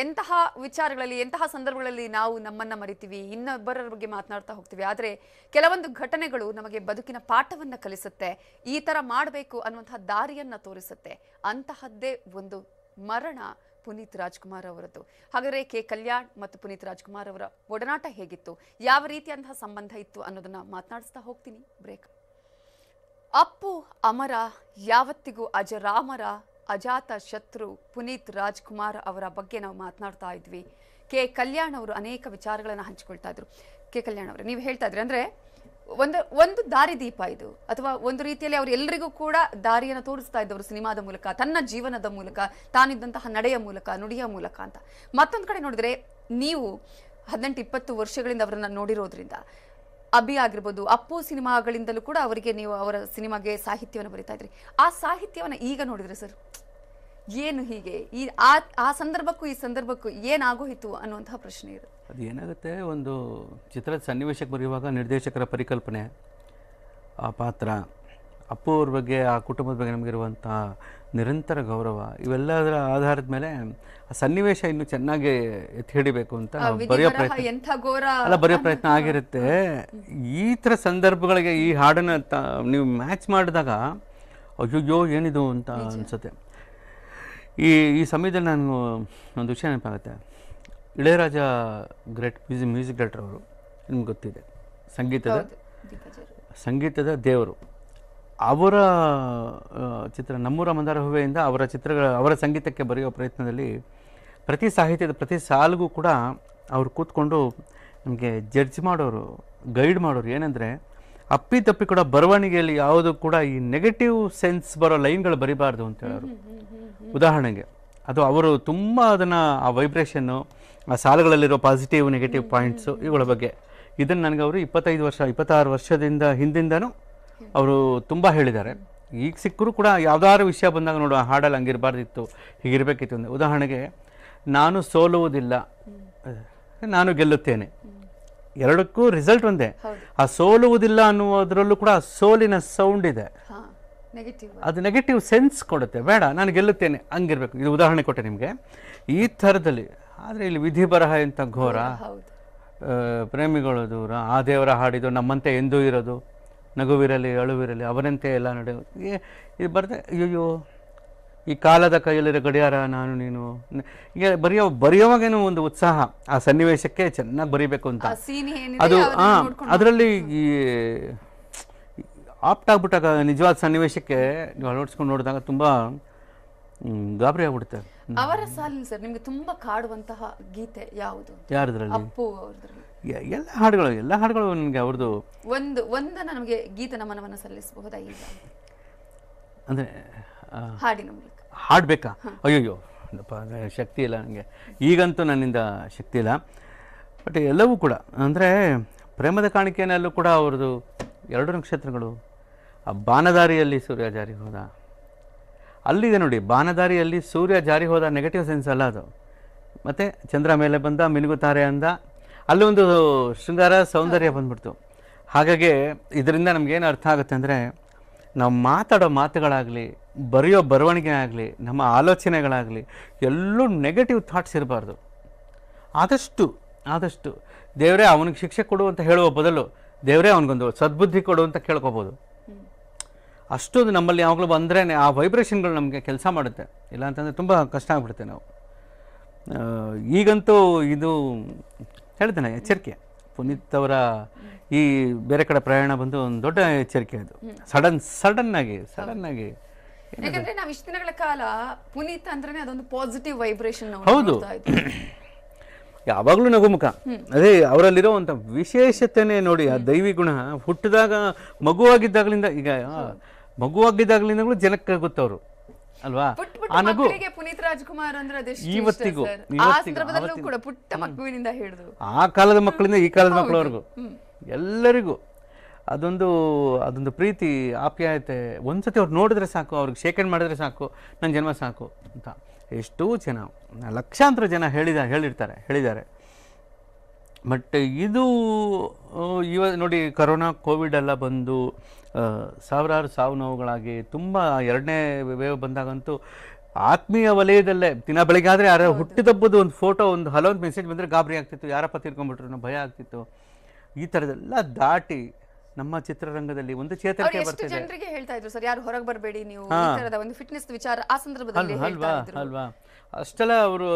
ಎಂತಹ ವಿಚಾರಗಳಲ್ಲಿ ಎಂತಹ ಸಂದರ್ಭಗಳಲ್ಲಿ ನಾವು ನಮ್ಮನ್ನ ಮರಿತೀವಿ ಇನ್ನೊಬ್ಬರ ಬಗ್ಗೆ ಮಾತನಾಡ್ತಾ ಹೋಗ್ತೀವಿ ಆದರೆ ಕೆಲವೊಂದು ಘಟನೆಗಳು ನಮಗೆ ಬದುಕಿನ ಪಾಠವನ್ನ ಕಲಿಸುತ್ತೆ ಈ ಥರ ಮಾಡಬೇಕು ಅನ್ನುವಂತಹ ದಾರಿಯನ್ನ ತೋರಿಸುತ್ತೆ ಅಂತಹದ್ದೇ ಒಂದು ಮರಣ ಪುನೀತ್ ರಾಜ್ಕುಮಾರ್ ಅವರದ್ದು ಹಾಗಾದರೆ ಕೆ ಕಲ್ಯಾಣ್ ಮತ್ತು ಪುನೀತ್ ರಾಜ್ಕುಮಾರ್ ಅವರ ಒಡನಾಟ ಹೇಗಿತ್ತು ಯಾವ ರೀತಿಯಂತಹ ಸಂಬಂಧ ಇತ್ತು ಅನ್ನೋದನ್ನ ಮಾತನಾಡಿಸ್ತಾ ಹೋಗ್ತೀನಿ ಬ್ರೇಕ್ ಅಪ್ಪು ಅಮರ ಯಾವತ್ತಿಗೂ ಅಜರಾಮರ ಅಜಾತ ಶತ್ರು ಪುನೀತ್ ರಾಜ್ಕುಮಾರ್ ಅವರ ಬಗ್ಗೆ ನಾವು ಮಾತನಾಡ್ತಾ ಇದ್ವಿ ಕೆ ಕಲ್ಯಾಣ್ ಅವರು ಅನೇಕ ವಿಚಾರಗಳನ್ನು ಹಂಚಿಕೊಳ್ತಾ ಇದ್ರು ಕೆ ಕಲ್ಯಾಣ್ ಅವರು ನೀವು ಹೇಳ್ತಾ ಇದ್ರಿ ಅಂದರೆ ಒಂದು ಒಂದು ದಾರಿದೀಪ ಇದು ಅಥವಾ ಒಂದು ರೀತಿಯಲ್ಲಿ ಅವರು ಎಲ್ಲರಿಗೂ ಕೂಡ ದಾರಿಯನ್ನು ತೋರಿಸ್ತಾ ಇದ್ದವರು ಸಿನಿಮಾದ ಮೂಲಕ ತನ್ನ ಜೀವನದ ಮೂಲಕ ತಾನಿದ್ದಂತಹ ನಡೆಯ ಮೂಲಕ ನುಡಿಯ ಮೂಲಕ ಅಂತ ಮತ್ತೊಂದು ಕಡೆ ನೋಡಿದ್ರೆ ನೀವು ಹದಿನೆಂಟು ಇಪ್ಪತ್ತು ವರ್ಷಗಳಿಂದ ಅವರನ್ನು ನೋಡಿರೋದ್ರಿಂದ ಅಭಿ ಆಗಿರ್ಬೋದು ಅಪ್ಪು ಸಿನಿಮಾಗಳಿಂದಲೂ ಕೂಡ ಅವರಿಗೆ ನೀವು ಅವರ ಸಿನಿಮಾಗೆ ಸಾಹಿತ್ಯವನ್ನು ಬರಿತಾ ಇದ್ರಿ ಆ ಸಾಹಿತ್ಯವನ್ನು ಈಗ ನೋಡಿದ್ರೆ ಸರ್ ಏನು ಹೀಗೆ ಈ ಆ ಆ ಸಂದರ್ಭಕ್ಕೂ ಈ ಸಂದರ್ಭಕ್ಕೂ ಏನಾಗೋಯಿತು ಅನ್ನುವಂತಹ ಪ್ರಶ್ನೆ ಇದೆ ಅದು ಏನಾಗುತ್ತೆ ಒಂದು ಚಿತ್ರದ ಸನ್ನಿವೇಶಕ್ಕೆ ಬರೆಯುವಾಗ ನಿರ್ದೇಶಕರ ಪರಿಕಲ್ಪನೆ ಆ ಪಾತ್ರ ಅಪ್ಪು ಅವ್ರ ಬಗ್ಗೆ ಆ ಕುಟುಂಬದ ಬಗ್ಗೆ ನಮಗಿರುವಂಥ ನಿರಂತರ ಗೌರವ ಇವೆಲ್ಲದರ ಆಧಾರದ ಮೇಲೆ ಆ ಸನ್ನಿವೇಶ ಇನ್ನು ಚೆನ್ನಾಗಿ ಎತ್ತಿ ಹಿಡಿಬೇಕು ಅಂತ ಬರೆಯೋ ಪ್ರಯತ್ನ ಅಲ್ಲ ಬರೆಯೋ ಪ್ರಯತ್ನ ಆಗಿರುತ್ತೆ ಈ ಥರ ಸಂದರ್ಭಗಳಿಗೆ ಈ ತ ನೀವು ಮ್ಯಾಚ್ ಮಾಡಿದಾಗ ಅಯ್ಯೋ ಏನಿದು ಅಂತ ಅನಿಸುತ್ತೆ ಈ ಈ ಸಮಯದಲ್ಲಿ ನಾನು ಒಂದು ವಿಷಯ ನೆನಪಾಗುತ್ತೆ Ilaiyaraaja great music music director ಅವರು ನಿಮ್ಗೆ ಗೊತ್ತಿದೆ ಸಂಗೀತದ ಸಂಗೀತದ ದೇವರು ಅವರ ಚಿತ್ರ ನಮ್ಮೂರ ಮಂದಾರ ಹೂವೆಯಿಂದ ಅವರ ಚಿತ್ರಗಳ ಅವರ ಸಂಗೀತಕ್ಕೆ ಬರೆಯೋ ಪ್ರಯತ್ನದಲ್ಲಿ ಪ್ರತಿ ಸಾಹಿತ್ಯದ ಪ್ರತಿ ಸಾಲಿಗೂ ಕೂಡ ಅವರು ಕೂತ್ಕೊಂಡು ನಮಗೆ ಜಡ್ಜ್ ಮಾಡೋರು ಗೈಡ್ ಮಾಡೋರು ಏನಂದರೆ ಅಪ್ಪಿತಪ್ಪಿ ಕೂಡ ಬರವಣಿಗೆಯಲ್ಲಿ ಯಾವುದು ಕೂಡ ಈ ನೆಗೆಟಿವ್ ಸೆನ್ಸ್ ಬರೋ ಲೈನ್ಗಳು ಬರಿಬಾರ್ದು ಅಂತ ಹೇಳೋರು ಉದಾಹರಣೆಗೆ ಅದು ಅವರು ತುಂಬ ಅದನ್ನು ಆ ವೈಬ್ರೇಷನ್ನು ಆ ಸಾಲುಗಳಲ್ಲಿರೋ ಪಾಸಿಟಿವ್ ನೆಗೆಟಿವ್ ಪಾಯಿಂಟ್ಸು ಇವುಗಳ ಬಗ್ಗೆ ಇದನ್ನು ನನಗೆ ಅವರು ಇಪ್ಪತ್ತೈದು ವರ್ಷ ಇಪ್ಪತ್ತಾರು ವರ್ಷದಿಂದ ಹಿಂದಿಂದನೂ ಅವರು ತುಂಬ ಹೇಳಿದ್ದಾರೆ ಈಗ ಸಿಕ್ಕರೂ ಕೂಡ ಯಾವ್ದಾರು ವಿಷಯ ಬಂದಾಗ ಆ ಹಾಡಲ್ಲಿ ಹಂಗಿರಬಾರ್ದಿತ್ತು ಹೀಗಿರಬೇಕಿತ್ತು ಅಂದರೆ ಉದಾಹರಣೆಗೆ ನಾನು ಸೋಲುವುದಿಲ್ಲ ನಾನು ಗೆಲ್ಲುತ್ತೇನೆ ಎರಡಕ್ಕೂ ರಿಸಲ್ಟ್ ಒಂದೇ ಆ ಸೋಲುವುದಿಲ್ಲ ಅನ್ನುವುದರಲ್ಲೂ ಕೂಡ ಸೋಲಿನ ಸೌಂಡ್ ಇದೆ ಅದು ನೆಗೆಟಿವ್ ಸೆನ್ಸ್ ಕೊಡುತ್ತೆ ಬೇಡ ನಾನು ಗೆಲ್ಲುತ್ತೇನೆ ಹಂಗಿರ್ಬೇಕು ಇದು ಉದಾಹರಣೆ ಕೊಟ್ಟೆ ನಿಮಗೆ ಈ ಥರದಲ್ಲಿ ಆದರೆ ಇಲ್ಲಿ ವಿಧಿ ಬರಹ ಎಂಥ ಘೋರ ಪ್ರೇಮಿಗಳು ದೂರ ಆ ದೇವರ ಹಾಡಿದು ನಮ್ಮಂತೆ ಎಂದೂ ಇರೋದು ನಗುವಿರಲಿ ಅಳುವಿರಲಿ ಅವನಂತೆ ಎಲ್ಲ ನಡೆ ಇದು ಬರ್ತದೆ ಅಯ್ಯೋ ಈ ಕಾಲದ ಕೈಯಲ್ಲಿರೋ ಗಡಿಯಾರ ನಾನು ನೀನು ಈಗ ಬರೆಯೋ ಬರೆಯೋವಾಗೇನು ಒಂದು ಉತ್ಸಾಹ ಆ ಸನ್ನಿವೇಶಕ್ಕೆ ಚೆನ್ನಾಗಿ ಬರಿಬೇಕು ಅಂತ ಅದು ಹಾಂ ಅದರಲ್ಲಿ ಈ ಆಪ್ಟ್ ಆಗ್ಬಿಟ್ಟಾಗ ನಿಜವಾದ ಸನ್ನಿವೇಶಕ್ಕೆ ನೀವು ಅಳವಡಿಸ್ಕೊಂಡು ನೋಡಿದಾಗ ತುಂಬ ಗಾಬರಿ ಆಗ್ಬಿಡುತ್ತೆ ಅವರ ಸಾಲಿನ ಸರ್ ನಿಮಗೆ ತುಂಬಾ ಕಾಡುವಂತಹ ಗೀತೆ ಯಾವುದು ಯಾರದ್ರಲ್ಲಿ ಅಪ್ಪು ಅವ್ರದ್ರಲ್ಲಿ ಎಲ್ಲ ಹಾಡುಗಳು ಎಲ್ಲ ಹಾಡುಗಳು ನಿಮಗೆ ಅವ್ರದ್ದು ಒಂದು ಒಂದನ್ನ ನಮಗೆ ಗೀತ ನಮನವನ್ನು ಸಲ್ಲಿಸಬಹುದಾ ಈಗ ಅಂದರೆ ಹಾಡಿನ ಮೂಲಕ ಹಾಡಬೇಕಾ ಅಯ್ಯೋಯ್ಯೋ ಶಕ್ತಿ ಇಲ್ಲ ನನಗೆ ಈಗಂತೂ ನನ್ನಿಂದ ಶಕ್ತಿ ಇಲ್ಲ ಬಟ್ ಎಲ್ಲವೂ ಕೂಡ ಅಂದರೆ ಪ್ರೇಮದ ಕಾಣಿಕೆಯಲ್ಲೂ ಕೂಡ ಅವ್ರದ್ದು ಎರಡು ನಕ್ಷತ್ರಗಳು ಆ ಬಾನದಾರಿಯಲ್ಲಿ ಸೂರ್ಯ ಜಾರಿ ಹೋದ ಅಲ್ಲಿದೆ ನೋಡಿ ಬಾನದಾರಿಯಲ್ಲಿ ಸೂರ್ಯ ಜಾರಿ ಹೋದ ನೆಗೆಟಿವ್ ಸೆನ್ಸ್ ಅಲ್ಲ ಅದು ಮತ್ತು ಚಂದ್ರ ಮೇಲೆ ಬಂದ ಮಿನುಗುತ್ತಾರೆ ಅಂದ ಅಲ್ಲೊಂದು ಶೃಂಗಾರ ಸೌಂದರ್ಯ ಬಂದ್ಬಿಡ್ತು ಹಾಗಾಗಿ ಇದರಿಂದ ನಮಗೇನು ಅರ್ಥ ಆಗುತ್ತೆ ಅಂದರೆ ನಾವು ಮಾತಾಡೋ ಮಾತುಗಳಾಗಲಿ ಬರೆಯೋ ಬರವಣಿಗೆ ಆಗಲಿ ನಮ್ಮ ಆಲೋಚನೆಗಳಾಗಲಿ ಎಲ್ಲೂ ನೆಗೆಟಿವ್ ಥಾಟ್ಸ್ ಇರಬಾರ್ದು ಆದಷ್ಟು ಆದಷ್ಟು ದೇವರೇ ಅವನಿಗೆ ಶಿಕ್ಷೆ ಕೊಡು ಅಂತ ಹೇಳುವ ಬದಲು ದೇವರೇ ಅವನಿಗೊಂದು ಸದ್ಬುದ್ಧಿ ಕೊಡು ಅಂತ ಕೇಳ್ಕೊಬೋದು ಅಷ್ಟೊಂದು ನಮ್ಮಲ್ಲಿ ಯಾವಾಗಲೂ ಬಂದ್ರೇ ಆ ವೈಬ್ರೇಷನ್ಗಳು ನಮಗೆ ಕೆಲಸ ಮಾಡುತ್ತೆ ಇಲ್ಲ ಅಂತಂದರೆ ತುಂಬ ಕಷ್ಟ ಆಗ್ಬಿಡುತ್ತೆ ನಾವು ಈಗಂತೂ ಇದು ಹೇಳ್ತೇನೆ ಎಚ್ಚರಿಕೆ ಪುನೀತ್ ಅವರ ಈ ಬೇರೆ ಕಡೆ ಪ್ರಯಾಣ ಬಂದು ಒಂದು ದೊಡ್ಡ ಎಚ್ಚರಿಕೆ ಅದು ಸಡನ್ ಸಡನ್ ಆಗಿ ಸಡನ್ ಆಗಿ ನಾವು ಇಷ್ಟು ದಿನಗಳ ಕಾಲ ಪುನೀತ್ ಅಂದ್ರೆ ಅದೊಂದು ಪಾಸಿಟಿವ್ ವೈಬ್ರೇಷನ್ ಹೌದು ಯಾವಾಗಲೂ ನಗುಮುಖ ಅದೇ ಅವರಲ್ಲಿರೋ ವಿಶೇಷತೆನೇ ನೋಡಿ ಆ ದೈವಿ ಗುಣ ಹುಟ್ಟಿದಾಗ ಮಗುವಾಗಿದ್ದಾಗಲಿಂದ ಈಗ ಮಗುವಾಗಿದ್ದಾಗಲಿಂದಲೂ ಜನಕ್ಕೆ ಗೊತ್ತವರು ಅಲ್ವಾ ಆ ನಗು ಪುನೀತ್ ರಾಜ್ಕುಮಾರ್ ಅಂದ್ರೆ ಇವತ್ತಿಗೂ ಕೂಡ ಪುಟ್ಟ ಮಗುವಿನಿಂದ ಹಿಡಿದು ಆ ಕಾಲದ ಮಕ್ಕಳಿಂದ ಈ ಕಾಲದ ಮಕ್ಕಳವರೆಗೂ ಎಲ್ಲರಿಗೂ ಅದೊಂದು ಅದೊಂದು ಪ್ರೀತಿ ಆಪ್ಯಾಯತೆ ಒಂದ್ಸತಿ ಅವ್ರು ನೋಡಿದ್ರೆ ಸಾಕು ಅವ್ರಿಗೆ ಶೇಖರಣೆ ಮಾಡಿದ್ರೆ ಸಾಕು ನನ್ನ ಜನ್ಮ ಸಾಕು ಅಂತ ಎಷ್ಟೋ ಜನ ಲಕ್ಷಾಂತರ ಜನ ಹೇಳಿದ ಹೇಳಿರ್ತಾರೆ ಹೇಳಿದ್ದಾರೆ ಬಟ್ ಇದು ಇವ ನೋಡಿ ಕರೋನಾ ಕೋವಿಡ್ ಎಲ್ಲ ಬಂದು ಸಾವಿರಾರು ಸಾವು ನೋವುಗಳಾಗಿ ತುಂಬ ಎರಡನೇ ವೇವ್ ಬಂದಾಗಂತೂ ಆತ್ಮೀಯ ವಲಯದಲ್ಲೇ ದಿನ ಬೆಳಗ್ಗೆ ಆದರೆ ಯಾರ ಹುಟ್ಟಿದಬ್ಬದ ಒಂದು ಫೋಟೋ ಒಂದು ಹಲೋ ಒಂದು ಮೆಸೇಜ್ ಬಂದರೆ ಗಾಬರಿ ಆಗ್ತಿತ್ತು ಯಾರಪ್ಪ ತಿರ್ಕೊಂಡ್ಬಿಟ್ರು ಭಯ ಆಗ್ತಿತ್ತು ಈ ಥರದೆಲ್ಲ ದಾಟಿ ನಮ್ಮ ಚಿತ್ರರಂಗದಲ್ಲಿ ಒಂದು ಚೇತರಿಕೆ ಬರ್ತದೆ ಜನರಿಗೆ ಹೇಳ್ತಾ ಇದ್ರು ಸರ್ ಯಾರು ಹೊರಗೆ ಬರಬೇಡಿ ನೀವು ಒಂದು ಫಿಟ್ನೆಸ್ ವಿಚಾರ ಆ ಸಂದರ್ಭದಲ್ಲಿ ಹೇಳ್ತಾ ಅಲ್ವಾ ಅಷ್ಟೆಲ್ಲ ಅವರು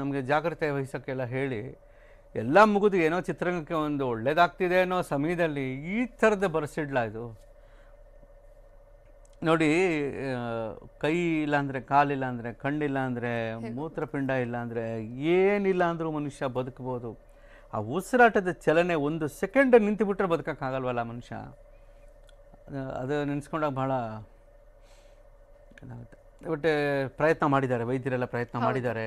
ನಮಗೆ ಜಾಗ್ರತೆ ವಹಿಸೋಕ್ಕೆಲ್ಲ ಹೇಳಿ ಎಲ್ಲ ಮುಗಿದು ಏನೋ ಚಿತ್ರರಂಗಕ್ಕೆ ಒಂದು ಒಳ್ಳೇದಾಗ್ತಿದೆ ಅನ್ನೋ ಸಮಯದಲ್ಲಿ ಈ ಥರದ ಬರೆಸಿಡ್ಲಾ ಇದು ನೋಡಿ ಕೈ ಇಲ್ಲಾಂದರೆ ಕಾಲಿಲ್ಲಾಂದರೆ ಕಾಲಿಲ್ಲ ಕಣ್ಣಿಲ್ಲ ಅಂದರೆ ಮೂತ್ರಪಿಂಡ ಇಲ್ಲಾಂದರೆ ಏನಿಲ್ಲ ಅಂದರೂ ಮನುಷ್ಯ ಬದುಕ್ಬೋದು ಆ ಉಸಿರಾಟದ ಚಲನೆ ಒಂದು ಸೆಕೆಂಡ್ ನಿಂತುಬಿಟ್ರೆ ಬದುಕೋಕ್ಕಾಗಲ್ವಲ್ಲ ಮನುಷ್ಯ ಅದು ನೆನೆಸ್ಕೊಂಡಾಗ ಭಾಳ ಏನಾಗುತ್ತೆ ಬಟ್ ಪ್ರಯತ್ನ ಮಾಡಿದ್ದಾರೆ ವೈದ್ಯರೆಲ್ಲ ಪ್ರಯತ್ನ ಮಾಡಿದ್ದಾರೆ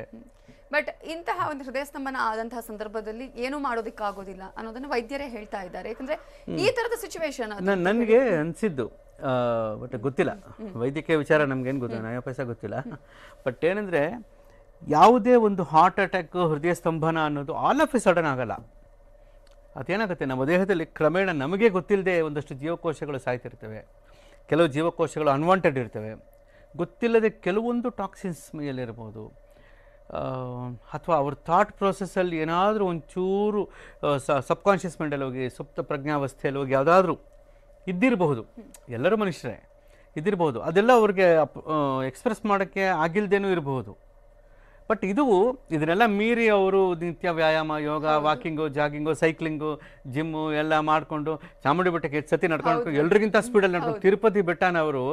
ಬಟ್ ಇಂತಹ ಒಂದು ಹೃದಯ ಸ್ತಂಭನ ಆದಂತಹ ಸಂದರ್ಭದಲ್ಲಿ ಏನು ಮಾಡೋದಕ್ಕಾಗೋದಿಲ್ಲ ಅನ್ನೋದನ್ನು ವೈದ್ಯರೇ ಹೇಳ್ತಾ ಇದ್ದಾರೆ ಯಾಕಂದ್ರೆ ಈ ತರದ ಸಿಚುವೇಶನ್ ನನಗೆ ಅನಿಸಿದ್ದು ಬಟ್ ಗೊತ್ತಿಲ್ಲ ವೈದ್ಯಕೀಯ ವಿಚಾರ ನಮ್ಗೇನು ಗೊತ್ತಿಲ್ಲ ಪೈಸ ಗೊತ್ತಿಲ್ಲ ಬಟ್ ಏನಂದ್ರೆ ಯಾವುದೇ ಒಂದು ಹಾರ್ಟ್ ಅಟ್ಯಾಕ್ ಹೃದಯ ಸ್ತಂಭನ ಅನ್ನೋದು ಆಲ್ ಆಫ್ ಎ ಸಡನ್ ಆಗಲ್ಲ ಅದೇನಾಗುತ್ತೆ ನಮ್ಮ ದೇಹದಲ್ಲಿ ಕ್ರಮೇಣ ನಮಗೆ ಗೊತ್ತಿಲ್ಲದೆ ಒಂದಷ್ಟು ಜೀವಕೋಶಗಳು ಸಾಯ್ತಿರ್ತವೆ ಕೆಲವು ಜೀವಕೋಶಗಳು ಅನ್ವಾಂಟೆಡ್ ಇರ್ತವೆ ಗೊತ್ತಿಲ್ಲದೆ ಕೆಲವೊಂದು ಟಾಕ್ಸಿನ್ಸ್ ಇರ್ಬೋದು ಅಥವಾ ಅವ್ರ ಥಾಟ್ ಪ್ರೋಸೆಸ್ಸಲ್ಲಿ ಏನಾದರೂ ಒಂಚೂರು ಸಬ್ಕಾನ್ಷಿಯಸ್ ಮೈಂಡಲ್ಲಿ ಹೋಗಿ ಸುಪ್ತ ಪ್ರಜ್ಞಾವಸ್ಥೆಯಲ್ಲಿ ಹೋಗಿ ಯಾವುದಾದ್ರೂ ಇದ್ದಿರಬಹುದು ಎಲ್ಲರೂ ಮನುಷ್ಯರೇ ಇದ್ದಿರಬಹುದು ಅದೆಲ್ಲ ಅವ್ರಿಗೆ ಎಕ್ಸ್ಪ್ರೆಸ್ ಮಾಡೋಕ್ಕೆ ಆಗಿಲ್ಲದೇನೂ ಇರಬಹುದು ಬಟ್ ಇದು ಇದನ್ನೆಲ್ಲ ಮೀರಿ ಅವರು ನಿತ್ಯ ವ್ಯಾಯಾಮ yoga walking jogging cycling gym ಎಲ್ಲ ಮಾಡಿಕೊಂಡು ಚಾಮುಂಡಿ ಬೆಟ್ಟಕ್ಕೆ ಹೆಚ್ಚು ಸತಿ ನಡ್ಕೊಂಡು ಎಲ್ರಿಗಿಂತ ಸ್ಪೀಡಲ್ಲಿ ನಡ್ಕೊಂಡು ತಿರುಪತಿ ಬೆಟ್ಟನ ಅವರು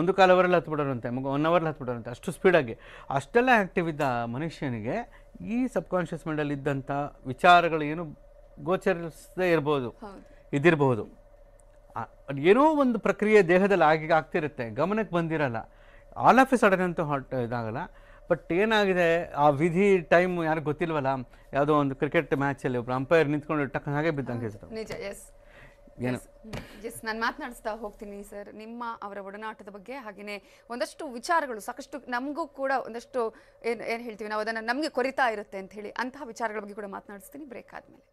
ಒಂದು ಕಾಲು ಅವರಲ್ಲಿ ಹತ್ಬಿಡೋರಂತೆ ಮಗು ಒನ್ ಅವರಲ್ಲಿ ಹತ್ಬಿಡೋರಂತೆ ಅಷ್ಟು ಸ್ಪೀಡಾಗಿ ಅಷ್ಟೆಲ್ಲ ಆ್ಯಕ್ಟಿವ್ ಇದ್ದ ಮನುಷ್ಯನಿಗೆ ಈ ಸಬ್ಕಾನ್ಷಿಯಸ್ ಮೈಂಡಲ್ಲಿ ಇದ್ದಂಥ ವಿಚಾರಗಳು ಏನು ಗೋಚರಿಸದೇ ಇರ್ಬೋದು ಇದಿರಬಹುದು ಏನೋ ಒಂದು ಪ್ರಕ್ರಿಯೆ ದೇಹದಲ್ಲಿ ಆಗಿ ಆಗ್ತಿರುತ್ತೆ ಗಮನಕ್ಕೆ ಬಂದಿರಲ್ಲ ಆಲ್ ಆಫ್ ಎ ಸಡನ್ ಅಂತೂ ಹೊಟ್ಟೆ ಇದಾಗಲ್ಲ ಬಟ್ ಏನಾಗಿದೆ ಆ ವಿಧಿ ಟೈಮ್ ಯಾರು ಗೊತ್ತಿಲ್ವಲ್ಲ ಯಾವುದೋ ಒಂದು ಕ್ರಿಕೆಟ್ ಅಲ್ಲಿ ಒಬ್ರು ಅಂಪೈರ್ ನಿಂತ್ಕೊಂಡು ಟಕ್ ಹಾಗೆ ಬಿದ್ದಂಗೆ ನಿಜ ಎಸ್ ಏನು ಎಸ್ ನಾನು ಮಾತನಾಡಿಸ್ತಾ ಹೋಗ್ತೀನಿ ಸರ್ ನಿಮ್ಮ ಅವರ ಒಡನಾಟದ ಬಗ್ಗೆ ಹಾಗೆಯೇ ಒಂದಷ್ಟು ವಿಚಾರಗಳು ಸಾಕಷ್ಟು ನಮಗೂ ಕೂಡ ಒಂದಷ್ಟು ಏನು ಏನು ಹೇಳ್ತೀವಿ ನಾವು ಅದನ್ನು ನಮಗೆ ಕೊರಿತಾ ಇರುತ್ತೆ ಅಂತ ಹೇಳಿ ಅಂತಹ ವಿಚಾರಗಳ ಬಗ್ಗೆ ಕೂಡ ಮಾತನಾಡಿಸ್ತೀನಿ ಬ್ರೇಕ್ ಆದಮೇಲೆ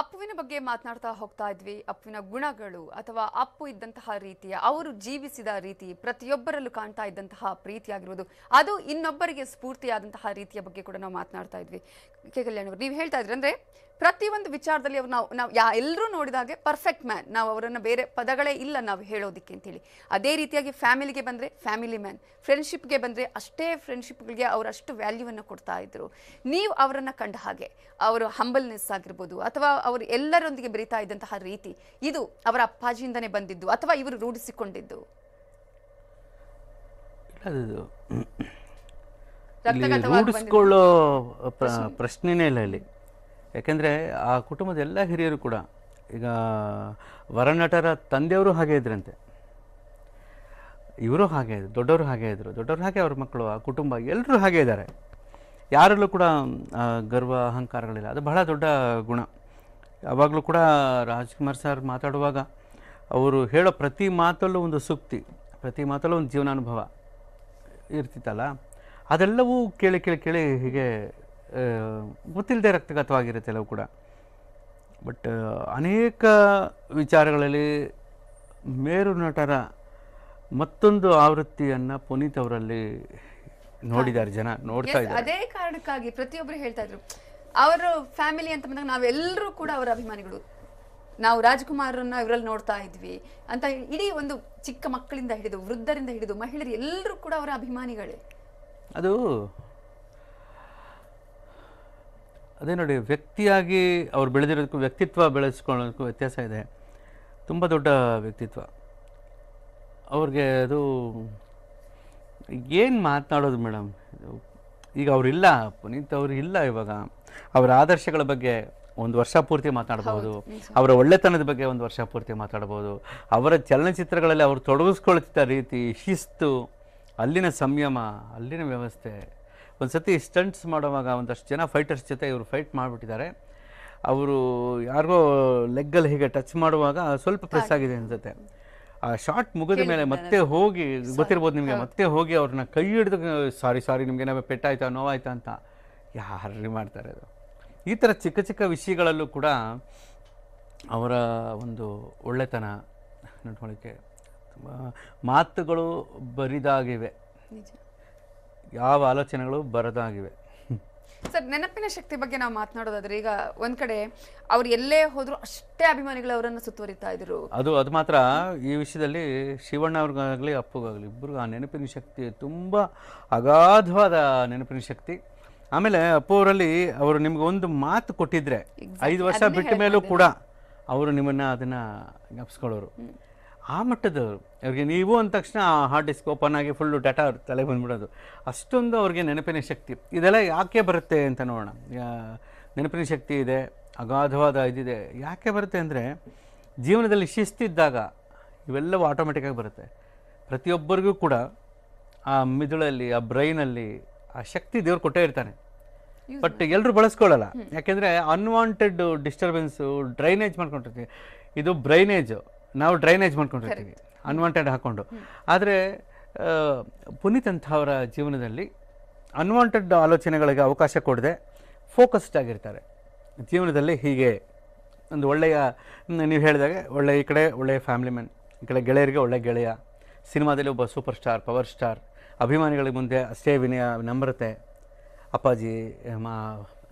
ಅಪ್ಪುವಿನ ಬಗ್ಗೆ ಮಾತನಾಡ್ತಾ ಹೋಗ್ತಾ ಇದ್ವಿ ಅಪ್ಪುವಿನ ಗುಣಗಳು ಅಥವಾ ಅಪ್ಪು ಇದ್ದಂತಹ ರೀತಿಯ ಅವರು ಜೀವಿಸಿದ ರೀತಿ ಪ್ರತಿಯೊಬ್ಬರಲ್ಲೂ ಕಾಣ್ತಾ ಇದ್ದಂತಹ ಪ್ರೀತಿಯಾಗಿರುವುದು ಅದು ಇನ್ನೊಬ್ಬರಿಗೆ ಸ್ಫೂರ್ತಿಯಾದಂತಹ ರೀತಿಯ ಬಗ್ಗೆ ಕೂಡ ನಾವು ಮಾತನಾಡ್ತಾ ಇದ್ವಿ ಕೆ ಕಲ್ಯಾಣ್ ನೀವು ಹೇಳ್ತಾ ಇದ್ರಿ ಅಂದ್ರೆ ಪ್ರತಿಯೊಂದು ವಿಚಾರದಲ್ಲಿ ಅವ್ರು ನಾವು ನಾವು ಯಾ ಎಲ್ಲರೂ ನೋಡಿದಾಗೆ ಪರ್ಫೆಕ್ಟ್ ಮ್ಯಾನ್ ನಾವು ಅವರನ್ನು ಬೇರೆ ಪದಗಳೇ ಇಲ್ಲ ನಾವು ಹೇಳೋದಕ್ಕೆ ಅಂತೇಳಿ ಅದೇ ರೀತಿಯಾಗಿ ಫ್ಯಾಮಿಲಿಗೆ ಬಂದರೆ ಫ್ಯಾಮಿಲಿ ಮ್ಯಾನ್ ಫ್ರೆಂಡ್ಶಿಪ್ಗೆ ಬಂದರೆ ಅಷ್ಟೇ ಫ್ರೆಂಡ್ಶಿಪ್ಗಳಿಗೆ ಅವರಷ್ಟು ವ್ಯಾಲ್ಯೂವನ್ನು ಕೊಡ್ತಾ ಇದ್ದರು ನೀವು ಅವರನ್ನು ಕಂಡ ಹಾಗೆ ಅವರು ಹಂಬಲ್ನೆಸ್ ಆಗಿರ್ಬೋದು ಅಥವಾ ಅವರು ಎಲ್ಲರೊಂದಿಗೆ ಬೆರೀತಾ ಇದ್ದಂತಹ ರೀತಿ ಇದು ಅವರ ಅಪ್ಪಾಜಿಯಿಂದನೇ ಬಂದಿದ್ದು ಅಥವಾ ಇವರು ರೂಢಿಸಿಕೊಂಡಿದ್ದು ರೂಢಿಸ್ಕೊಳ್ಳೋ ಪ್ರಶ್ನೆನೇ ಇಲ್ಲ ಇಲ್ಲಿ ಯಾಕೆಂದರೆ ಆ ಕುಟುಂಬದ ಎಲ್ಲ ಹಿರಿಯರು ಕೂಡ ಈಗ ವರನಟರ ತಂದೆಯವರು ಹಾಗೆ ಇದ್ರಂತೆ ಇವರು ಹಾಗೆ ಇದ್ದರು ದೊಡ್ಡವರು ಹಾಗೆ ಇದ್ದರು ದೊಡ್ಡವರು ಹಾಗೆ ಅವ್ರ ಮಕ್ಕಳು ಆ ಕುಟುಂಬ ಎಲ್ಲರೂ ಹಾಗೆ ಇದ್ದಾರೆ ಯಾರಲ್ಲೂ ಕೂಡ ಗರ್ವ ಅಹಂಕಾರಗಳಿಲ್ಲ ಅದು ಬಹಳ ದೊಡ್ಡ ಗುಣ ಯಾವಾಗಲೂ ಕೂಡ ರಾಜ್ಕುಮಾರ್ ಸರ್ ಮಾತಾಡುವಾಗ ಅವರು ಹೇಳೋ ಪ್ರತಿ ಮಾತಲ್ಲೂ ಒಂದು ಸೂಕ್ತಿ ಪ್ರತಿ ಮಾತಲ್ಲೂ ಒಂದು ಜೀವನಾನುಭವ ಇರ್ತಿತ್ತಲ್ಲ ಅದೆಲ್ಲವೂ ಕೇಳಿ ಕೇಳಿ ಕೇಳಿ ಹೀಗೆ ಗೊತ್ತಿಲ್ಲದೆ ರಕ್ತಗತವಾಗಿರುತ್ತೆ ಎಲ್ಲವೂ ಕೂಡ ಬಟ್ ಅನೇಕ ವಿಚಾರಗಳಲ್ಲಿ ಮೇರು ನಟರ ಮತ್ತೊಂದು ಆವೃತ್ತಿಯನ್ನು ಪುನೀತ್ ಅವರಲ್ಲಿ ನೋಡಿದ್ದಾರೆ ಜನ ನೋಡ್ತಾ ಇದ್ದಾರೆ ಅದೇ ಕಾರಣಕ್ಕಾಗಿ ಪ್ರತಿಯೊಬ್ಬರು ಹೇಳ್ತಾ ಇದ್ರು ಅವರ ಫ್ಯಾಮಿಲಿ ಅಂತ ಬಂದಾಗ ನಾವೆಲ್ಲರೂ ಕೂಡ ಅವರ ಅಭಿಮಾನಿಗಳು ನಾವು ರಾಜ್ಕುಮಾರನ್ನ ಇವರಲ್ಲಿ ನೋಡ್ತಾ ಇದ್ವಿ ಅಂತ ಇಡೀ ಒಂದು ಚಿಕ್ಕ ಮಕ್ಕಳಿಂದ ಹಿಡಿದು ವೃದ್ಧರಿಂದ ಹಿಡಿದು ಮಹಿಳೆಯರು ಎಲ್ಲರೂ ಕೂಡ ಅವರ ಅಭಿಮಾನಿಗಳೇ ಅದು ಅದೇ ನೋಡಿ ವ್ಯಕ್ತಿಯಾಗಿ ಅವ್ರು ಬೆಳೆದಿರೋದಕ್ಕೂ ವ್ಯಕ್ತಿತ್ವ ಬೆಳೆಸ್ಕೊಳ್ಳೋದಕ್ಕೂ ವ್ಯತ್ಯಾಸ ಇದೆ ತುಂಬ ದೊಡ್ಡ ವ್ಯಕ್ತಿತ್ವ ಅವ್ರಿಗೆ ಅದು ಏನು ಮಾತನಾಡೋದು ಮೇಡಮ್ ಈಗ ಅವರಿಲ್ಲ ಪುನೀತ್ ಅವರು ಇಲ್ಲ ಇವಾಗ ಅವರ ಆದರ್ಶಗಳ ಬಗ್ಗೆ ಒಂದು ವರ್ಷ ಪೂರ್ತಿ ಮಾತಾಡ್ಬೋದು ಅವರ ಒಳ್ಳೆತನದ ಬಗ್ಗೆ ಒಂದು ವರ್ಷ ಪೂರ್ತಿ ಮಾತಾಡ್ಬೋದು ಅವರ ಚಲನಚಿತ್ರಗಳಲ್ಲಿ ಅವರು ತೊಡಗಿಸ್ಕೊಳ್ತಿದ್ದ ರೀತಿ ಶಿಸ್ತು ಅಲ್ಲಿನ ಸಂಯಮ ಅಲ್ಲಿನ ವ್ಯವಸ್ಥೆ ಒಂದು ಸತಿ ಸ್ಟಂಟ್ಸ್ ಮಾಡುವಾಗ ಒಂದಷ್ಟು ಜನ ಫೈಟರ್ಸ್ ಜೊತೆ ಇವರು ಫೈಟ್ ಮಾಡಿಬಿಟ್ಟಿದ್ದಾರೆ ಅವರು ಯಾರಿಗೋ ಲೆಗ್ಗಲ್ಲಿ ಹೀಗೆ ಟಚ್ ಮಾಡುವಾಗ ಸ್ವಲ್ಪ ಪ್ರೆಸ್ ಆಗಿದೆ ಅನ್ಸುತ್ತೆ ಆ ಶಾಟ್ ಮುಗಿದ ಮೇಲೆ ಮತ್ತೆ ಹೋಗಿ ಗೊತ್ತಿರ್ಬೋದು ನಿಮಗೆ ಮತ್ತೆ ಹೋಗಿ ಅವ್ರನ್ನ ಕೈ ಹಿಡಿದು ಸಾರಿ ಸಾರಿ ನಿಮ್ಗೆ ಪೆಟ್ಟಾಯ್ತಾ ನೋವಾಯ್ತಾ ಅಂತ ಯಾರು ಮಾಡ್ತಾರೆ ಅದು ಈ ಥರ ಚಿಕ್ಕ ಚಿಕ್ಕ ವಿಷಯಗಳಲ್ಲೂ ಕೂಡ ಅವರ ಒಂದು ಒಳ್ಳೆತನ ನಡ್ಕೊಳ್ಳಿಕ್ಕೆ ತುಂಬ ಮಾತುಗಳು ಬರಿದಾಗಿವೆ ಯಾವ ಆಲೋಚನೆಗಳು ಬರದಾಗಿವೆ ಸರ್ ನೆನಪಿನ ಶಕ್ತಿ ಬಗ್ಗೆ ನಾವು ಮಾತನಾಡೋದಾದ್ರೆ ಈಗ ಒಂದ್ ಕಡೆ ಅವ್ರು ಎಲ್ಲೇ ಹೋದ್ರು ಅಷ್ಟೇ ಅಭಿಮಾನಿಗಳು ಅವರನ್ನ ಸುತ್ತುವರಿತಾ ಇದ್ರು ಅದು ಅದು ಮಾತ್ರ ಈ ವಿಷಯದಲ್ಲಿ ಶಿವಣ್ಣ ಅವ್ರಿಗಾಗಲಿ ಅಪ್ಪುಗಾಗ್ಲಿ ಇಬ್ಬರು ಆ ನೆನಪಿನ ಶಕ್ತಿ ತುಂಬಾ ಅಗಾಧವಾದ ನೆನಪಿನ ಶಕ್ತಿ ಆಮೇಲೆ ಅಪ್ಪು ಅವರಲ್ಲಿ ಅವರು ನಿಮ್ಗೆ ಒಂದು ಮಾತು ಕೊಟ್ಟಿದ್ರೆ ಐದು ವರ್ಷ ಬಿಟ್ಟ ಮೇಲೂ ಕೂಡ ಅವರು ನಿಮ್ಮನ್ನ ಅದನ್ನ ಜ್ಞಾಪಿಸ್ಕೊಳ್ಳೋರು ಆ ಮಟ್ಟದವರು ಅವ್ರಿಗೆ ನೀವು ಅಂದ ತಕ್ಷಣ ಹಾರ್ಡ್ ಡಿಸ್ಕ್ ಓಪನ್ ಆಗಿ ಫುಲ್ಲು ಡಾಟಾ ತಲೆಗೆ ತಲೆ ಬಂದ್ಬಿಡೋದು ಅಷ್ಟೊಂದು ಅವ್ರಿಗೆ ನೆನಪಿನ ಶಕ್ತಿ ಇದೆಲ್ಲ ಯಾಕೆ ಬರುತ್ತೆ ಅಂತ ನೋಡೋಣ ನೆನಪಿನ ಶಕ್ತಿ ಇದೆ ಅಗಾಧವಾದ ಇದಿದೆ ಯಾಕೆ ಬರುತ್ತೆ ಅಂದರೆ ಜೀವನದಲ್ಲಿ ಶಿಸ್ತಿದ್ದಾಗ ಇವೆಲ್ಲವೂ ಆಟೋಮೆಟಿಕ್ಕಾಗಿ ಬರುತ್ತೆ ಪ್ರತಿಯೊಬ್ಬರಿಗೂ ಕೂಡ ಆ ಮಿದುಳಲ್ಲಿ ಆ ಬ್ರೈನಲ್ಲಿ ಆ ಶಕ್ತಿ ದೇವ್ರು ಕೊಟ್ಟೇ ಇರ್ತಾನೆ ಬಟ್ ಎಲ್ಲರೂ ಬಳಸ್ಕೊಳ್ಳಲ್ಲ ಯಾಕೆಂದರೆ ಅನ್ವಾಂಟೆಡ್ ಡಿಸ್ಟರ್ಬೆನ್ಸು ಡ್ರೈನೇಜ್ ಮಾಡ್ಕೊಂಡಿರ್ತೀವಿ ಇದು ಬ್ರೈನೇಜು ನಾವು ಡ್ರೈನೇಜ್ ಮಾಡ್ಕೊಂಡಿರ್ತೀವಿ ಅನ್ವಾಂಟೆಡ್ ಹಾಕೊಂಡು ಆದರೆ ಪುನೀತ್ ಅವರ ಜೀವನದಲ್ಲಿ ಅನ್ವಾಂಟೆಡ್ ಆಲೋಚನೆಗಳಿಗೆ ಅವಕಾಶ ಕೊಡದೆ ಫೋಕಸ್ಡ್ ಆಗಿರ್ತಾರೆ ಜೀವನದಲ್ಲಿ ಹೀಗೆ ಒಂದು ಒಳ್ಳೆಯ ನೀವು ಹೇಳಿದಾಗೆ ಒಳ್ಳೆಯ ಈ ಕಡೆ ಒಳ್ಳೆಯ ಫ್ಯಾಮಿಲಿ ಮ್ಯಾನ್ ಈ ಕಡೆ ಗೆಳೆಯರಿಗೆ ಒಳ್ಳೆಯ ಗೆಳೆಯ ಸಿನಿಮಾದಲ್ಲಿ ಒಬ್ಬ ಸೂಪರ್ ಸ್ಟಾರ್ ಪವರ್ ಸ್ಟಾರ್ ಅಭಿಮಾನಿಗಳಿಗೆ ಮುಂದೆ ಅಷ್ಟೇ ವಿನಯ ನಮ್ರತೆ ಅಪ್ಪಾಜಿ ಮಾ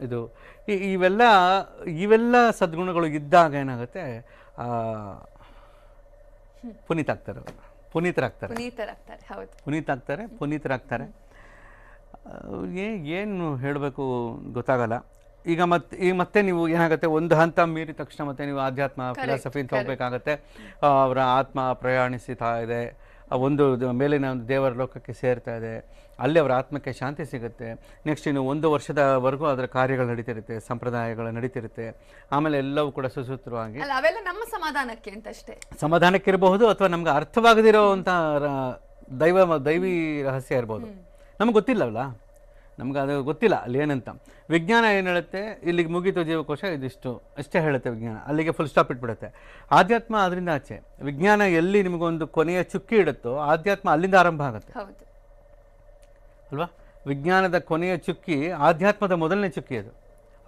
ಇದು ಇವೆಲ್ಲ ಇವೆಲ್ಲ ಸದ್ಗುಣಗಳು ಇದ್ದಾಗ ಏನಾಗುತ್ತೆ ಪುನೀತ್ ಆಗ್ತಾರೆ ಅವರು ಪುನೀತರಾಗ್ತಾರೆ ಪುನೀತರಾಗ್ತಾರೆ ಹೌದು ಪುನೀತ್ ಆಗ್ತಾರೆ ಪುನೀತರಾಗ್ತಾರೆ ಏನು ಹೇಳಬೇಕು ಗೊತ್ತಾಗಲ್ಲ ಈಗ ಮತ್ತೆ ಈಗ ಮತ್ತೆ ನೀವು ಏನಾಗುತ್ತೆ ಒಂದು ಹಂತ ಮೀರಿದ ತಕ್ಷಣ ಮತ್ತೆ ನೀವು ಆಧ್ಯಾತ್ಮ ಫಿಲಾಸಫಿ ಅಂತ ಹೋಗ್ಬೇಕಾಗತ್ತೆ ಅವರ ಆತ್ಮ ಪ್ರಯಾಣಿಸ್ತಾ ಇದೆ ಒಂದು ಮೇಲಿನ ಒಂದು ದೇವರ ಲೋಕಕ್ಕೆ ಸೇರ್ತಾ ಇದೆ ಅಲ್ಲಿ ಅವರ ಆತ್ಮಕ್ಕೆ ಶಾಂತಿ ಸಿಗುತ್ತೆ ನೆಕ್ಸ್ಟ್ ಇನ್ನು ಒಂದು ವರ್ಷದವರೆಗೂ ಅದರ ಕಾರ್ಯಗಳು ನಡೀತಿರುತ್ತೆ ಸಂಪ್ರದಾಯಗಳು ನಡೀತಿರುತ್ತೆ ಆಮೇಲೆ ಎಲ್ಲವೂ ಕೂಡ ಸುಸೂತ್ರವಾಗಿ ಅವೆಲ್ಲ ನಮ್ಮ ಸಮಾಧಾನಕ್ಕೆ ಅಂತ ಅಷ್ಟೇ ಸಮಾಧಾನಕ್ಕಿರಬಹುದು ಅಥವಾ ನಮ್ಗೆ ಅರ್ಥವಾಗದಿರೋ ಅಂತ ದೈವ ದೈವಿ ರಹಸ್ಯ ಇರ್ಬೋದು ನಮ್ಗೆ ಗೊತ್ತಿಲ್ಲವಲ್ಲ ನಮ್ಗೆ ಅದು ಗೊತ್ತಿಲ್ಲ ಅಲ್ಲಿ ಏನಂತ ವಿಜ್ಞಾನ ಏನು ಹೇಳುತ್ತೆ ಇಲ್ಲಿಗೆ ಮುಗಿತು ಜೀವಕೋಶ ಇದಿಷ್ಟು ಅಷ್ಟೇ ಹೇಳುತ್ತೆ ವಿಜ್ಞಾನ ಅಲ್ಲಿಗೆ ಫುಲ್ ಸ್ಟಾಪ್ ಇಟ್ಬಿಡುತ್ತೆ ಆಧ್ಯಾತ್ಮ ಅದರಿಂದ ಆಚೆ ವಿಜ್ಞಾನ ಎಲ್ಲಿ ನಿಮಗೊಂದು ಕೊನೆಯ ಚುಕ್ಕಿ ಇಡುತ್ತೋ ಆಧ್ಯಾತ್ಮ ಅಲ್ಲಿಂದ ಆರಂಭ ಆಗುತ್ತೆ ಅಲ್ವಾ ವಿಜ್ಞಾನದ ಕೊನೆಯ ಚುಕ್ಕಿ ಆಧ್ಯಾತ್ಮದ ಮೊದಲನೇ ಚುಕ್ಕಿ ಅದು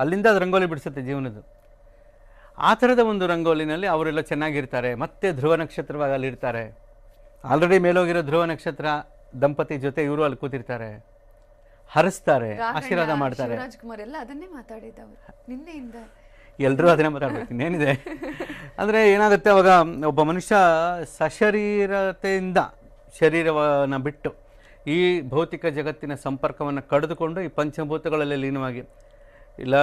ಅಲ್ಲಿಂದ ಅದು ರಂಗೋಲಿ ಬಿಡಿಸುತ್ತೆ ಜೀವನದ್ದು ಆ ಥರದ ಒಂದು ರಂಗೋಲಿನಲ್ಲಿ ಅವರೆಲ್ಲ ಚೆನ್ನಾಗಿರ್ತಾರೆ ಮತ್ತೆ ಧ್ರುವ ನಕ್ಷತ್ರವಾಗಿ ಅಲ್ಲಿರ್ತಾರೆ ಆಲ್ರೆಡಿ ಮೇಲೋಗಿರೋ ಧ್ರುವ ನಕ್ಷತ್ರ ದಂಪತಿ ಜೊತೆ ಇವರು ಅಲ್ಲಿ ಕೂತಿರ್ತಾರೆ ಹರಿಸ್ತಾರೆ ಆಶೀರ್ವಾದ ಮಾಡ್ತಾರೆ ರಾಜ್ಕುಮಾರ್ ಎಲ್ಲ ಅದನ್ನೇ ಮಾತಾಡಿದ್ದವರು ನಿನ್ನೆಯಿಂದ ಎಲ್ಲರೂ ಅದನ್ನೇ ಮಾತಾಡ್ಬೇಕು ಏನಿದೆ ಅಂದರೆ ಏನಾಗುತ್ತೆ ಅವಾಗ ಒಬ್ಬ ಮನುಷ್ಯ ಸಶರೀರತೆಯಿಂದ ಶರೀರವನ್ನ ಬಿಟ್ಟು ಈ ಭೌತಿಕ ಜಗತ್ತಿನ ಸಂಪರ್ಕವನ್ನು ಕಡಿದುಕೊಂಡು ಈ ಪಂಚಭೂತಗಳಲ್ಲಿ ಲೀನವಾಗಿ ಇಲ್ಲ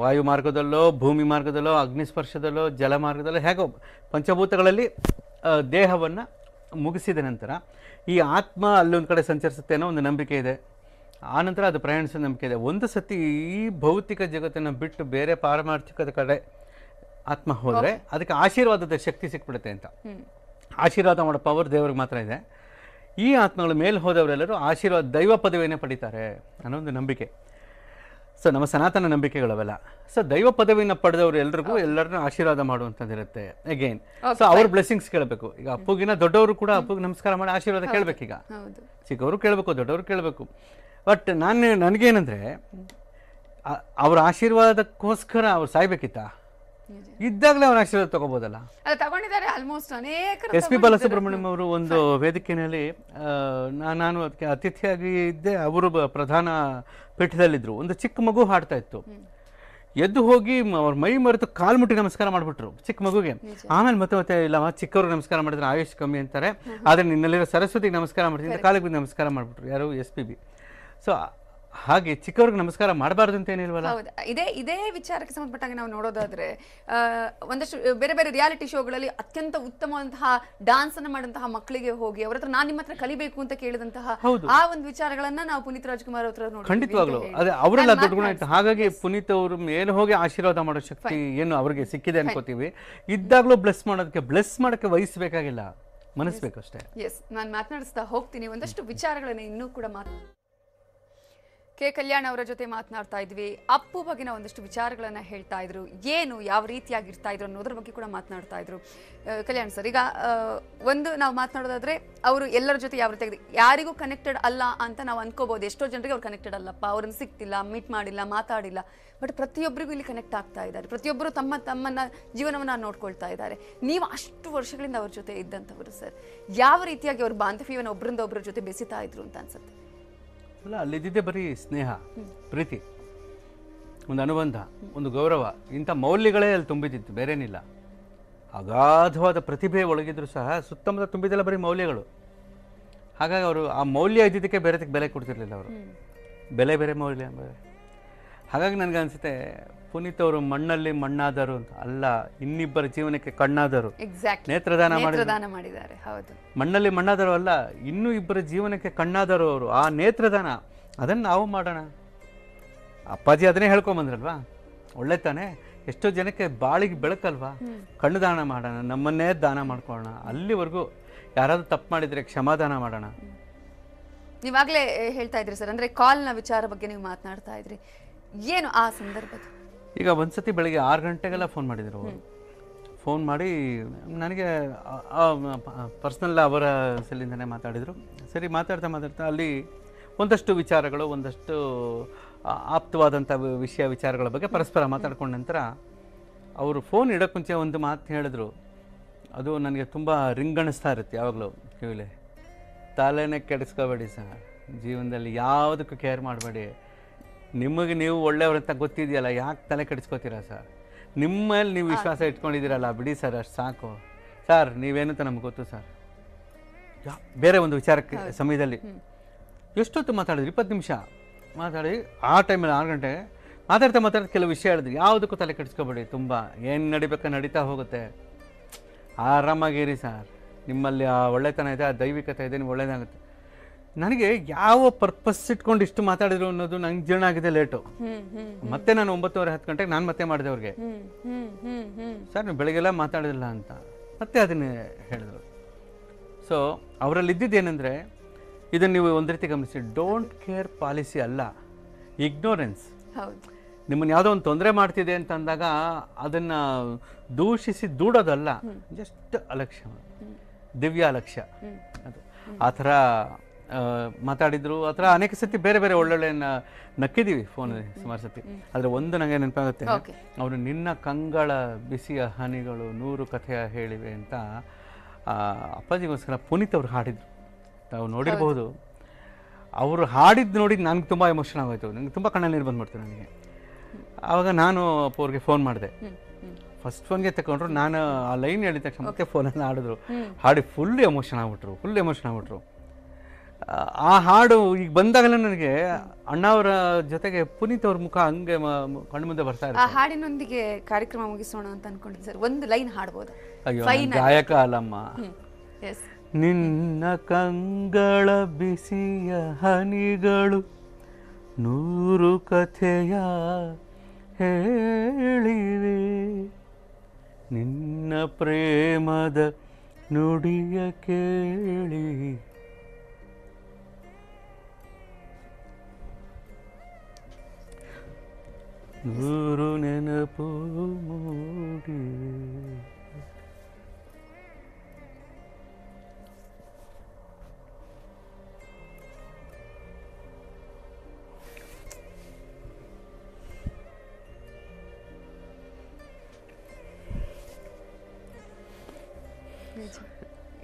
ವಾಯು ಮಾರ್ಗದಲ್ಲೋ ಭೂಮಿ ಮಾರ್ಗದಲ್ಲೋ ಅಗ್ನಿಸ್ಪರ್ಶದಲ್ಲೋ ಜಲ ಮಾರ್ಗದಲ್ಲೋ ಹೇಗೋ ಪಂಚಭೂತಗಳಲ್ಲಿ ದೇಹವನ್ನು ಮುಗಿಸಿದ ನಂತರ ಈ ಆತ್ಮ ಅಲ್ಲೊಂದು ಕಡೆ ಸಂಚರಿಸುತ್ತೆ ಅನ್ನೋ ಒಂದು ನಂಬಿಕೆ ಇದೆ ಆನಂತರ ಅದು ಪ್ರಯಾಣಿಸೋ ನಂಬಿಕೆ ಇದೆ ಒಂದು ಸತಿ ಈ ಭೌತಿಕ ಜಗತ್ತನ್ನ ಬಿಟ್ಟು ಬೇರೆ ಪಾರಮಾರ್ಥಿಕದ ಕಡೆ ಆತ್ಮ ಹೋದರೆ ಅದಕ್ಕೆ ಆಶೀರ್ವಾದದ ಶಕ್ತಿ ಸಿಕ್ಬಿಡುತ್ತೆ ಅಂತ ಆಶೀರ್ವಾದ ಮಾಡೋ ಪವರ್ ದೇವ್ರಿಗೆ ಮಾತ್ರ ಇದೆ ಈ ಆತ್ಮಗಳ ಮೇಲೆ ಹೋದವರೆಲ್ಲರೂ ಆಶೀರ್ವಾದ ದೈವ ಪದವಿಯನ್ನು ಪಡಿತಾರೆ ಅನ್ನೋ ಒಂದು ನಂಬಿಕೆ ಸೊ ನಮ್ಮ ಸನಾತನ ನಂಬಿಕೆಗಳವೆಲ್ಲ ಸೊ ದೈವ ಪದವಿನ ಪಡೆದವರು ಎಲ್ರಿಗೂ ಎಲ್ಲರನ್ನ ಆಶೀರ್ವಾದ ಮಾಡುವಂಥದ್ದಿರುತ್ತೆ ಅಗೇನ್ ಸೊ ಅವ್ರ ಬ್ಲೆಸ್ಸಿಂಗ್ಸ್ ಕೇಳಬೇಕು ಈಗ ಅಪ್ಪುಗಿನ ದೊಡ್ಡವರು ಕೂಡ ಅಪ್ಪುಗೆ ನಮಸ್ಕಾರ ಮಾಡಿ ಆಶೀರ್ವಾದ ಈಗ ಚಿಕ್ಕವರು ಕೇಳಬೇಕು ದೊಡ್ಡವರು ಕೇಳಬೇಕು ಬಟ್ ನಾನು ನನಗೇನಂದ್ರೆ ಅವ್ರ ಆಶೀರ್ವಾದಕ್ಕೋಸ್ಕರ ಅವ್ರು ಸಾಯ್ಬೇಕಿತ್ತ ಇದ್ದಾಗಲೇ ಅವನ ಆಶೀರ್ವಾದ ತಗೋಬೋದಲ್ಲ ತಗೊಂಡಿದ್ದಾರೆ ಆಲ್ಮೋಸ್ಟ್ ಎಸ್ ಪಿ ಬಾಲಸುಬ್ರಹ್ಮಣ್ಯಂ ಅವರು ಒಂದು ವೇದಿಕೆಯಲ್ಲಿ ನಾನು ಅದಕ್ಕೆ ಅತಿಥಿಯಾಗಿ ಇದ್ದೆ ಅವರು ಪ್ರಧಾನ ಪೀಠದಲ್ಲಿದ್ದರು ಒಂದು ಚಿಕ್ಕ ಮಗು ಹಾಡ್ತಾ ಇತ್ತು ಎದ್ದು ಹೋಗಿ ಅವ್ರ ಮೈ ಮರೆತು ಕಾಲು ಮುಟ್ಟಿ ನಮಸ್ಕಾರ ಮಾಡಿಬಿಟ್ರು ಚಿಕ್ಕ ಮಗುಗೆ ಆಮೇಲೆ ಮತ್ತೆ ಮತ್ತೆ ಇಲ್ಲವಾ ಚಿಕ್ಕವ್ರಿಗೆ ನಮಸ್ಕಾರ ಮಾಡಿದ್ರೆ ಆಯುಷ್ ಕಮ್ಮಿ ಅಂತಾರೆ ಆದರೆ ನಿನ್ನಲ್ಲಿರೋ ಸರಸ್ವತಿಗೆ ನಮಸ್ಕಾರ ಮಾಡ್ತೀನಿ ಕಾಲಿಗೆ ನಮಸ್ಕಾರ ಮಾಡಿಬಿಟ್ರು ಯಾರು ಎಸ್ ಪಿ ಬಿ ಸೊ ಹಾಗೆ ಚಿಕ್ಕವ್ರಿಗೆ ನಮಸ್ಕಾರ ಮಾಡಬಾರ್ದು ಅಂತ ಏನಿಲ್ವಲ್ಲ ಹೌದು ಇದೇ ಇದೇ ವಿಚಾರಕ್ಕೆ ಸಂಬಂಧಪಟ್ಟಂಗೆ ನಾವು ನೋಡೋದಾದ್ರೆ ಒಂದಷ್ಟು ಬೇರೆ ಬೇರೆ ರಿಯಾಲಿಟಿ ಶೋಗಳಲ್ಲಿ ಅತ್ಯಂತ ಉತ್ತಮವಂತಹ ಡಾನ್ಸ್ ಅನ್ನ ಮಾಡಂತಹ ಮಕ್ಕಳಿಗೆ ಹೋಗಿ ಅವ್ರ ಹತ್ರ ನಾನು ನಿಮ್ಮ ಹತ್ರ ಕಲಿಬೇಕು ಅಂತ ಕೇಳಿದಂತಹ ಆ ಒಂದು ವಿಚಾರಗಳನ್ನ ನಾವು ಪುನೀತ್ ರಾಜ್ಕುಮಾರ್ ಹತ್ರ ಖಂಡಿತವಾಗ್ಲು ಅದೇ ಅವರೆಲ್ಲ ದೊಡ್ಡ ಗುಣ ಇತ್ತು ಹಾಗಾಗಿ ಪುನೀತ್ ಅವರು ಮೇಲೆ ಹೋಗಿ ಆಶೀರ್ವಾದ ಮಾಡೋ ಶಕ್ತಿ ಏನು ಅವರಿಗೆ ಸಿಕ್ಕಿದೆ ಅನ್ಕೋತೀವಿ ಇದ್ದಾಗ್ಲೂ ಬ್ಲೆಸ್ ಮಾಡೋದಕ್ಕೆ ಬ್ಲೆಸ್ ಮಾಡೋಕೆ ವಹಿಸ್ಬೇಕಾಗಿಲ್ಲ ಮನಸ್ಬೇಕಷ್ಟೇ ಎಸ್ ನಾನು ಮಾತನಾಡಿಸ್ತಾ ಹೋಗ್ತೀನಿ ಒಂದಷ್ಟು ವಿಚಾರಗಳನ್ನ ಇನ್ನೂ ಕೂಡ ಮಾತು ಕೆ ಕಲ್ಯಾಣ್ ಅವರ ಜೊತೆ ಮಾತನಾಡ್ತಾ ಇದ್ವಿ ಅಪ್ಪು ಬಗ್ಗೆ ಒಂದಷ್ಟು ವಿಚಾರಗಳನ್ನ ಹೇಳ್ತಾ ಇದ್ರು ಏನು ಯಾವ ರೀತಿಯಾಗಿ ಇದ್ರು ಅನ್ನೋದ್ರ ಬಗ್ಗೆ ಕೂಡ ಮಾತನಾಡ್ತಾ ಇದ್ರು ಕಲ್ಯಾಣ್ ಸರ್ ಈಗ ಒಂದು ನಾವು ಮಾತನಾಡೋದಾದ್ರೆ ಅವರು ಎಲ್ಲರ ಜೊತೆ ಯಾವ ರೀತಿ ಯಾರಿಗೂ ಕನೆಕ್ಟೆಡ್ ಅಲ್ಲ ಅಂತ ನಾವು ಅನ್ಕೋಬಹುದು ಎಷ್ಟೋ ಜನರಿಗೆ ಅವ್ರು ಕನೆಕ್ಟೆಡ್ ಅಲ್ಲಪ್ಪ ಅವ್ರನ್ನ ಸಿಕ್ತಿಲ್ಲ ಮೀಟ್ ಮಾಡಿಲ್ಲ ಮಾತಾಡಿಲ್ಲ ಬಟ್ ಪ್ರತಿಯೊಬ್ಬರಿಗೂ ಇಲ್ಲಿ ಕನೆಕ್ಟ್ ಆಗ್ತಾ ಇದ್ದಾರೆ ಪ್ರತಿಯೊಬ್ಬರು ತಮ್ಮ ತಮ್ಮನ್ನ ಜೀವನವನ್ನ ನೋಡ್ಕೊಳ್ತಾ ಇದ್ದಾರೆ ನೀವು ಅಷ್ಟು ವರ್ಷಗಳಿಂದ ಅವ್ರ ಜೊತೆ ಇದ್ದಂಥವ್ರು ಸರ್ ಯಾವ ರೀತಿಯಾಗಿ ಅವ್ರ ಬಾಂಧವ್ಯವನ್ನು ಒಬ್ಬರಿಂದ ಒಬ್ಬರ ಜೊತೆ ಬೆಸಿತಾ ಇದ್ರು ಅಂತ ಅನ್ಸುತ್ತೆ ಅಲ್ಲ ಅಲ್ಲಿದ್ದೆ ಬರೀ ಸ್ನೇಹ ಪ್ರೀತಿ ಒಂದು ಅನುಬಂಧ ಒಂದು ಗೌರವ ಇಂಥ ಮೌಲ್ಯಗಳೇ ಅಲ್ಲಿ ತುಂಬಿದ್ದಿತ್ತು ಬೇರೇನಿಲ್ಲ ಅಗಾಧವಾದ ಪ್ರತಿಭೆ ಒಳಗಿದ್ರು ಸಹ ಸುತ್ತಮುತ್ತ ತುಂಬಿದ್ದೆಲ್ಲ ಬರೀ ಮೌಲ್ಯಗಳು ಹಾಗಾಗಿ ಅವರು ಆ ಮೌಲ್ಯ ಇದ್ದಿದ್ದಕ್ಕೆ ಬೇರೆದಕ್ಕೆ ಬೆಲೆ ಕೊಡ್ತಿರಲಿಲ್ಲ ಅವರು ಬೆಲೆ ಬೇರೆ ಮೌಲ್ಯ ಎಂಬ ಹಾಗಾಗಿ ನನಗೆ ಅನಿಸುತ್ತೆ ಪುನೀತ್ ಅವರು ಮಣ್ಣಲ್ಲಿ ಮಣ್ಣಾದರು ಅಲ್ಲ ಇನ್ನಿಬ್ಬರ ಜೀವನಕ್ಕೆ ಕಣ್ಣಾದರು ನೇತ್ರದಾನ ಮಾಡಿದ್ದಾರೆ ಹೌದು ಮಣ್ಣಲ್ಲಿ ಮಣ್ಣಾದರು ಅಲ್ಲ ಇನ್ನೂ ಇಬ್ಬರ ಜೀವನಕ್ಕೆ ಕಣ್ಣಾದರು ಅವರು ಆ ನೇತ್ರದಾನ ಅದನ್ನ ನಾವು ಮಾಡೋಣ ಅಪ್ಪಾಜಿ ಅದನ್ನೇ ಹೇಳ್ಕೊಂಬಂದ್ರಲ್ವಾ ಒಳ್ಳೆ ತಾನೆ ಎಷ್ಟೋ ಜನಕ್ಕೆ ಬಾಳಿಗೆ ಬೆಳಕಲ್ವಾ ಕಣ್ಣು ದಾನ ಮಾಡೋಣ ನಮ್ಮನ್ನೇ ದಾನ ಮಾಡ್ಕೊಳ್ಳೋಣ ಅಲ್ಲಿವರೆಗೂ ಯಾರಾದರೂ ತಪ್ಪು ಮಾಡಿದ್ರೆ ಕ್ಷಮಾದಾನ ಮಾಡೋಣ ನೀವಾಗಲೇ ಹೇಳ್ತಾ ಇದ್ರಿ ಸರ್ ಅಂದ್ರೆ ಕಾಲ್ನ ವಿಚಾರ ಬಗ್ಗೆ ನೀವು ಮಾತನಾಡ್ತಾ ಇದ್ರಿ ಏನು ಆ ಸಂದರ್ಭದ ಈಗ ಒಂದು ಸತಿ ಬೆಳಗ್ಗೆ ಆರು ಗಂಟೆಗೆಲ್ಲ ಫೋನ್ ಮಾಡಿದರು ಫೋನ್ ಮಾಡಿ ನನಗೆ ಪರ್ಸ್ನಲ್ ಅವರ ಸೆಲ್ಲಿಂದನೇ ಮಾತಾಡಿದರು ಸರಿ ಮಾತಾಡ್ತಾ ಮಾತಾಡ್ತಾ ಅಲ್ಲಿ ಒಂದಷ್ಟು ವಿಚಾರಗಳು ಒಂದಷ್ಟು ಆಪ್ತವಾದಂಥ ವಿಷಯ ವಿಚಾರಗಳ ಬಗ್ಗೆ ಪರಸ್ಪರ ಮಾತಾಡ್ಕೊಂಡ ನಂತರ ಅವರು ಫೋನ್ ಇಡೋಕ್ಕೆ ಒಂದು ಮಾತು ಹೇಳಿದ್ರು ಅದು ನನಗೆ ತುಂಬ ರಿಂಗಣಿಸ್ತಾ ಇರುತ್ತೆ ಯಾವಾಗಲೂ ಕಿವಿಲೆ ತಲೆನೇ ಕೆಡಿಸ್ಕೋಬೇಡಿ ಸರ್ ಜೀವನದಲ್ಲಿ ಯಾವುದಕ್ಕೂ ಕೇರ್ ಮಾಡಬೇಡಿ ನಿಮಗೆ ನೀವು ಅಂತ ಗೊತ್ತಿದೆಯಲ್ಲ ಯಾಕೆ ತಲೆ ಕೆಡಿಸ್ಕೋತೀರಾ ಸರ್ ನಿಮ್ಮಲ್ಲಿ ನೀವು ವಿಶ್ವಾಸ ಇಟ್ಕೊಂಡಿದ್ದೀರಲ್ಲ ಬಿಡಿ ಸರ್ ಅಷ್ಟು ಸಾಕು ಸರ್ ನೀವೇನಂತ ನಮ್ಗೆ ಗೊತ್ತು ಸರ್ ಬೇರೆ ಒಂದು ವಿಚಾರಕ್ಕೆ ಸಮಯದಲ್ಲಿ ಎಷ್ಟೊತ್ತು ಮಾತಾಡಿದ್ರಿ ಇಪ್ಪತ್ತು ನಿಮಿಷ ಮಾತಾಡಿ ಆ ಟೈಮಲ್ಲಿ ಆರು ಗಂಟೆ ಮಾತಾಡ್ತಾ ಮಾತಾಡ್ತಾ ಕೆಲವು ವಿಷಯ ಹೇಳಿದ್ರು ಯಾವುದಕ್ಕೂ ತಲೆ ಕೆಡಿಸ್ಕೋಬೇಡಿ ತುಂಬ ಏನು ನಡಿಬೇಕ ನಡೀತಾ ಹೋಗುತ್ತೆ ಆರಾಮಾಗಿರಿ ಸರ್ ನಿಮ್ಮಲ್ಲಿ ಆ ಒಳ್ಳೆತನ ಇದೆ ಆ ದೈವಿಕತೆ ಇದೆ ನೀವು ಒಳ್ಳೇದಾಗುತ್ತೆ ನನಗೆ ಯಾವ ಪರ್ಪಸ್ ಇಟ್ಕೊಂಡು ಇಷ್ಟು ಮಾತಾಡಿದ್ರು ಅನ್ನೋದು ನಂಗೆ ಜೀರ್ಣ ಆಗಿದೆ ಲೇಟು ಮತ್ತೆ ನಾನು ಒಂಬತ್ತುವರೆ ಹತ್ತು ಗಂಟೆಗೆ ನಾನು ಮತ್ತೆ ಮಾಡಿದೆ ಅವ್ರಿಗೆ ಸರ್ ನೀವು ಬೆಳಗ್ಗೆಲ್ಲ ಮಾತಾಡೋದಿಲ್ಲ ಅಂತ ಮತ್ತೆ ಅದನ್ನೇ ಹೇಳಿದ್ರು ಸೊ ಅವರಲ್ಲಿ ಇದನ್ನು ನೀವು ಒಂದು ರೀತಿ ಗಮನಿಸಿ ಡೋಂಟ್ ಕೇರ್ ಪಾಲಿಸಿ ಅಲ್ಲ ಇಗ್ನೋರೆನ್ಸ್ ನಿಮ್ಮನ್ನು ಯಾವುದೋ ಒಂದು ತೊಂದರೆ ಮಾಡ್ತಿದೆ ಅಂತ ಅಂದಾಗ ಅದನ್ನು ದೂಷಿಸಿ ದೂಡೋದಲ್ಲ ಜಸ್ಟ್ ಅಲಕ್ಷ್ಯ ದಿವ್ಯ ಅಲಕ್ಷ್ಯ ಅದು ಆ ಥರ ಮಾತಾಡಿದ್ರು ಆ ಥರ ಅನೇಕ ಸತಿ ಬೇರೆ ಬೇರೆ ಒಳ್ಳೊಳ್ಳೆ ನಕ್ಕಿದ್ದೀವಿ ಫೋನಲ್ಲಿ ಸುಮಾರು ಸತಿ ಆದರೆ ಒಂದು ನನಗೆ ನೆನಪಾಗುತ್ತೆ ಅವರು ನಿನ್ನ ಕಂಗಳ ಬಿಸಿಯ ಹನಿಗಳು ನೂರು ಕಥೆಯ ಹೇಳಿವೆ ಅಂತ ಅಪ್ಪಾಜಿಗೋಸ್ಕರ ಪುನೀತ್ ಅವರು ಹಾಡಿದ್ರು ತಾವು ನೋಡಿರಬಹುದು ಅವರು ಹಾಡಿದ್ದು ನೋಡಿ ನನಗೆ ತುಂಬ ಎಮೋಷನ್ ಆಗೋಯ್ತು ನನಗೆ ತುಂಬ ಕಣ್ಣಲ್ಲಿ ನೀರು ಬಂದ್ಬಿಡ್ತು ನನಗೆ ಆವಾಗ ನಾನು ಅವ್ರಿಗೆ ಫೋನ್ ಮಾಡಿದೆ ಫಸ್ಟ್ ಫೋನ್ಗೆ ತಗೊಂಡ್ರು ನಾನು ಆ ಲೈನ್ ಹೇಳಿದ ತಕ್ಷಣ ಮತ್ತೆ ಫೋನಲ್ಲಿ ಆಡಿದ್ರು ಹಾಡಿ ಫುಲ್ ಎಮೋಷನ್ ಆಗ್ಬಿಟ್ರು ಫುಲ್ ಎಮೋಷನ್ ಆಗ್ಬಿಟ್ರು ಆ ಹಾಡು ಈಗ ಬಂದಾಗಲೇ ನನಗೆ ಅಣ್ಣವರ ಜೊತೆಗೆ ಪುನೀತ್ ಅವ್ರ ಮುಖ ಹಂಗೆ ಮುಂದೆ ಬರ್ತಾ ಇರುತ್ತೆ ಆ ಹಾಡಿನೊಂದಿಗೆ ಕಾರ್ಯಕ್ರಮ ಮುಗಿಸೋಣ ಅಂತ ಅನ್ಕೊಂಡಿದ್ದೆ ಸರ್ ಒಂದು ಲೈನ್ ಹಾಡ್ಬೋದು ಅಯ್ಯೋ ಗಾಯಕ ಅಲ್ಲಮ್ಮ ಎಸ್ ನಿನ್ನ ಕಂಗಳ ಬಿಸಿಯ ಹನಿಗಳು ನೂರು ಕಥೆಯ ಹೇಳಿವೆ ನಿನ್ನ ಪ್ರೇಮದ ನುಡಿಯ ಕೇಳಿ ಗುರು ನೆನಪು ಮೂಡಿ Thank you.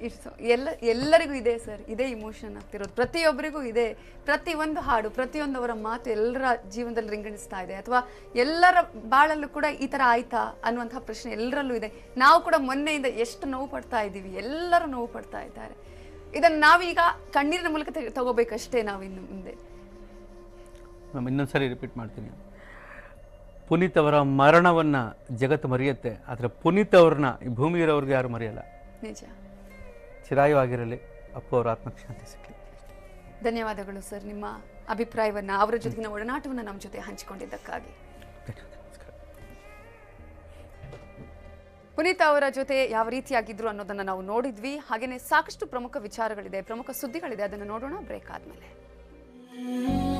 ಇಟ್ಸ್ ಎಲ್ಲ ಎಲ್ಲರಿಗೂ ಇದೆ ಸರ್ ಇದೇ ಇಮೋಷನ್ ಆಗ್ತಿರೋದು ಪ್ರತಿಯೊಬ್ಬರಿಗೂ ಇದೆ ಪ್ರತಿಯೊಂದು ಹಾಡು ಪ್ರತಿಯೊಂದು ಅವರ ಮಾತು ಎಲ್ಲರ ಜೀವನದಲ್ಲಿ ರಿಂಗಣಿಸ್ತಾ ಇದೆ ಅಥವಾ ಎಲ್ಲರ ಬಾಳಲ್ಲೂ ಕೂಡ ಈ ಥರ ಆಯ್ತಾ ಅನ್ನುವಂಥ ಪ್ರಶ್ನೆ ಎಲ್ಲರಲ್ಲೂ ಇದೆ ನಾವು ಕೂಡ ಮೊನ್ನೆಯಿಂದ ಎಷ್ಟು ನೋವು ಪಡ್ತಾ ಇದ್ದೀವಿ ಎಲ್ಲರೂ ನೋವು ಪಡ್ತಾ ಇದ್ದಾರೆ ಇದನ್ನು ನಾವೀಗ ಕಣ್ಣೀರಿನ ಮೂಲಕ ತಗೋಬೇಕಷ್ಟೇ ನಾವು ಇನ್ನು ಮುಂದೆ ಇನ್ನೊಂದು ಇನ್ನೊಂದ್ಸರಿ ರಿಪೀಟ್ ಮಾಡ್ತೀನಿ ಪುನೀತ್ ಅವರ ಮರಣವನ್ನು ಜಗತ್ತು ಮರೆಯುತ್ತೆ ಆದರೆ ಪುನೀತ್ ಅವ್ರನ್ನ ಈ ಭೂಮಿಯರವ್ರಿಗೆ ಯಾರು ಮರೆಯಲ್ಲ ನಿಜ ಚಿರಾಯುವಾಗಿರಲಿ ಅಪ್ಪು ಅವರ ಆತ್ಮಕ್ಕೆ ಶಾಂತಿ ಧನ್ಯವಾದಗಳು ಸರ್ ನಿಮ್ಮ ಅಭಿಪ್ರಾಯವನ್ನು ಅವರ ಜೊತೆಗಿನ ಒಡನಾಟವನ್ನು ನಮ್ಮ ಜೊತೆ ಹಂಚಿಕೊಂಡಿದ್ದಕ್ಕಾಗಿ ಪುನೀತ್ ಅವರ ಜೊತೆ ಯಾವ ರೀತಿಯಾಗಿದ್ರು ಅನ್ನೋದನ್ನು ನಾವು ನೋಡಿದ್ವಿ ಹಾಗೆಯೇ ಸಾಕಷ್ಟು ಪ್ರಮುಖ ವಿಚಾರಗಳಿದೆ ಪ್ರಮುಖ ಸುದ್ದಿಗಳಿದೆ ಅದನ್ನು ನೋಡೋಣ ಬ್ರೇಕ್ ಆದಮೇಲೆ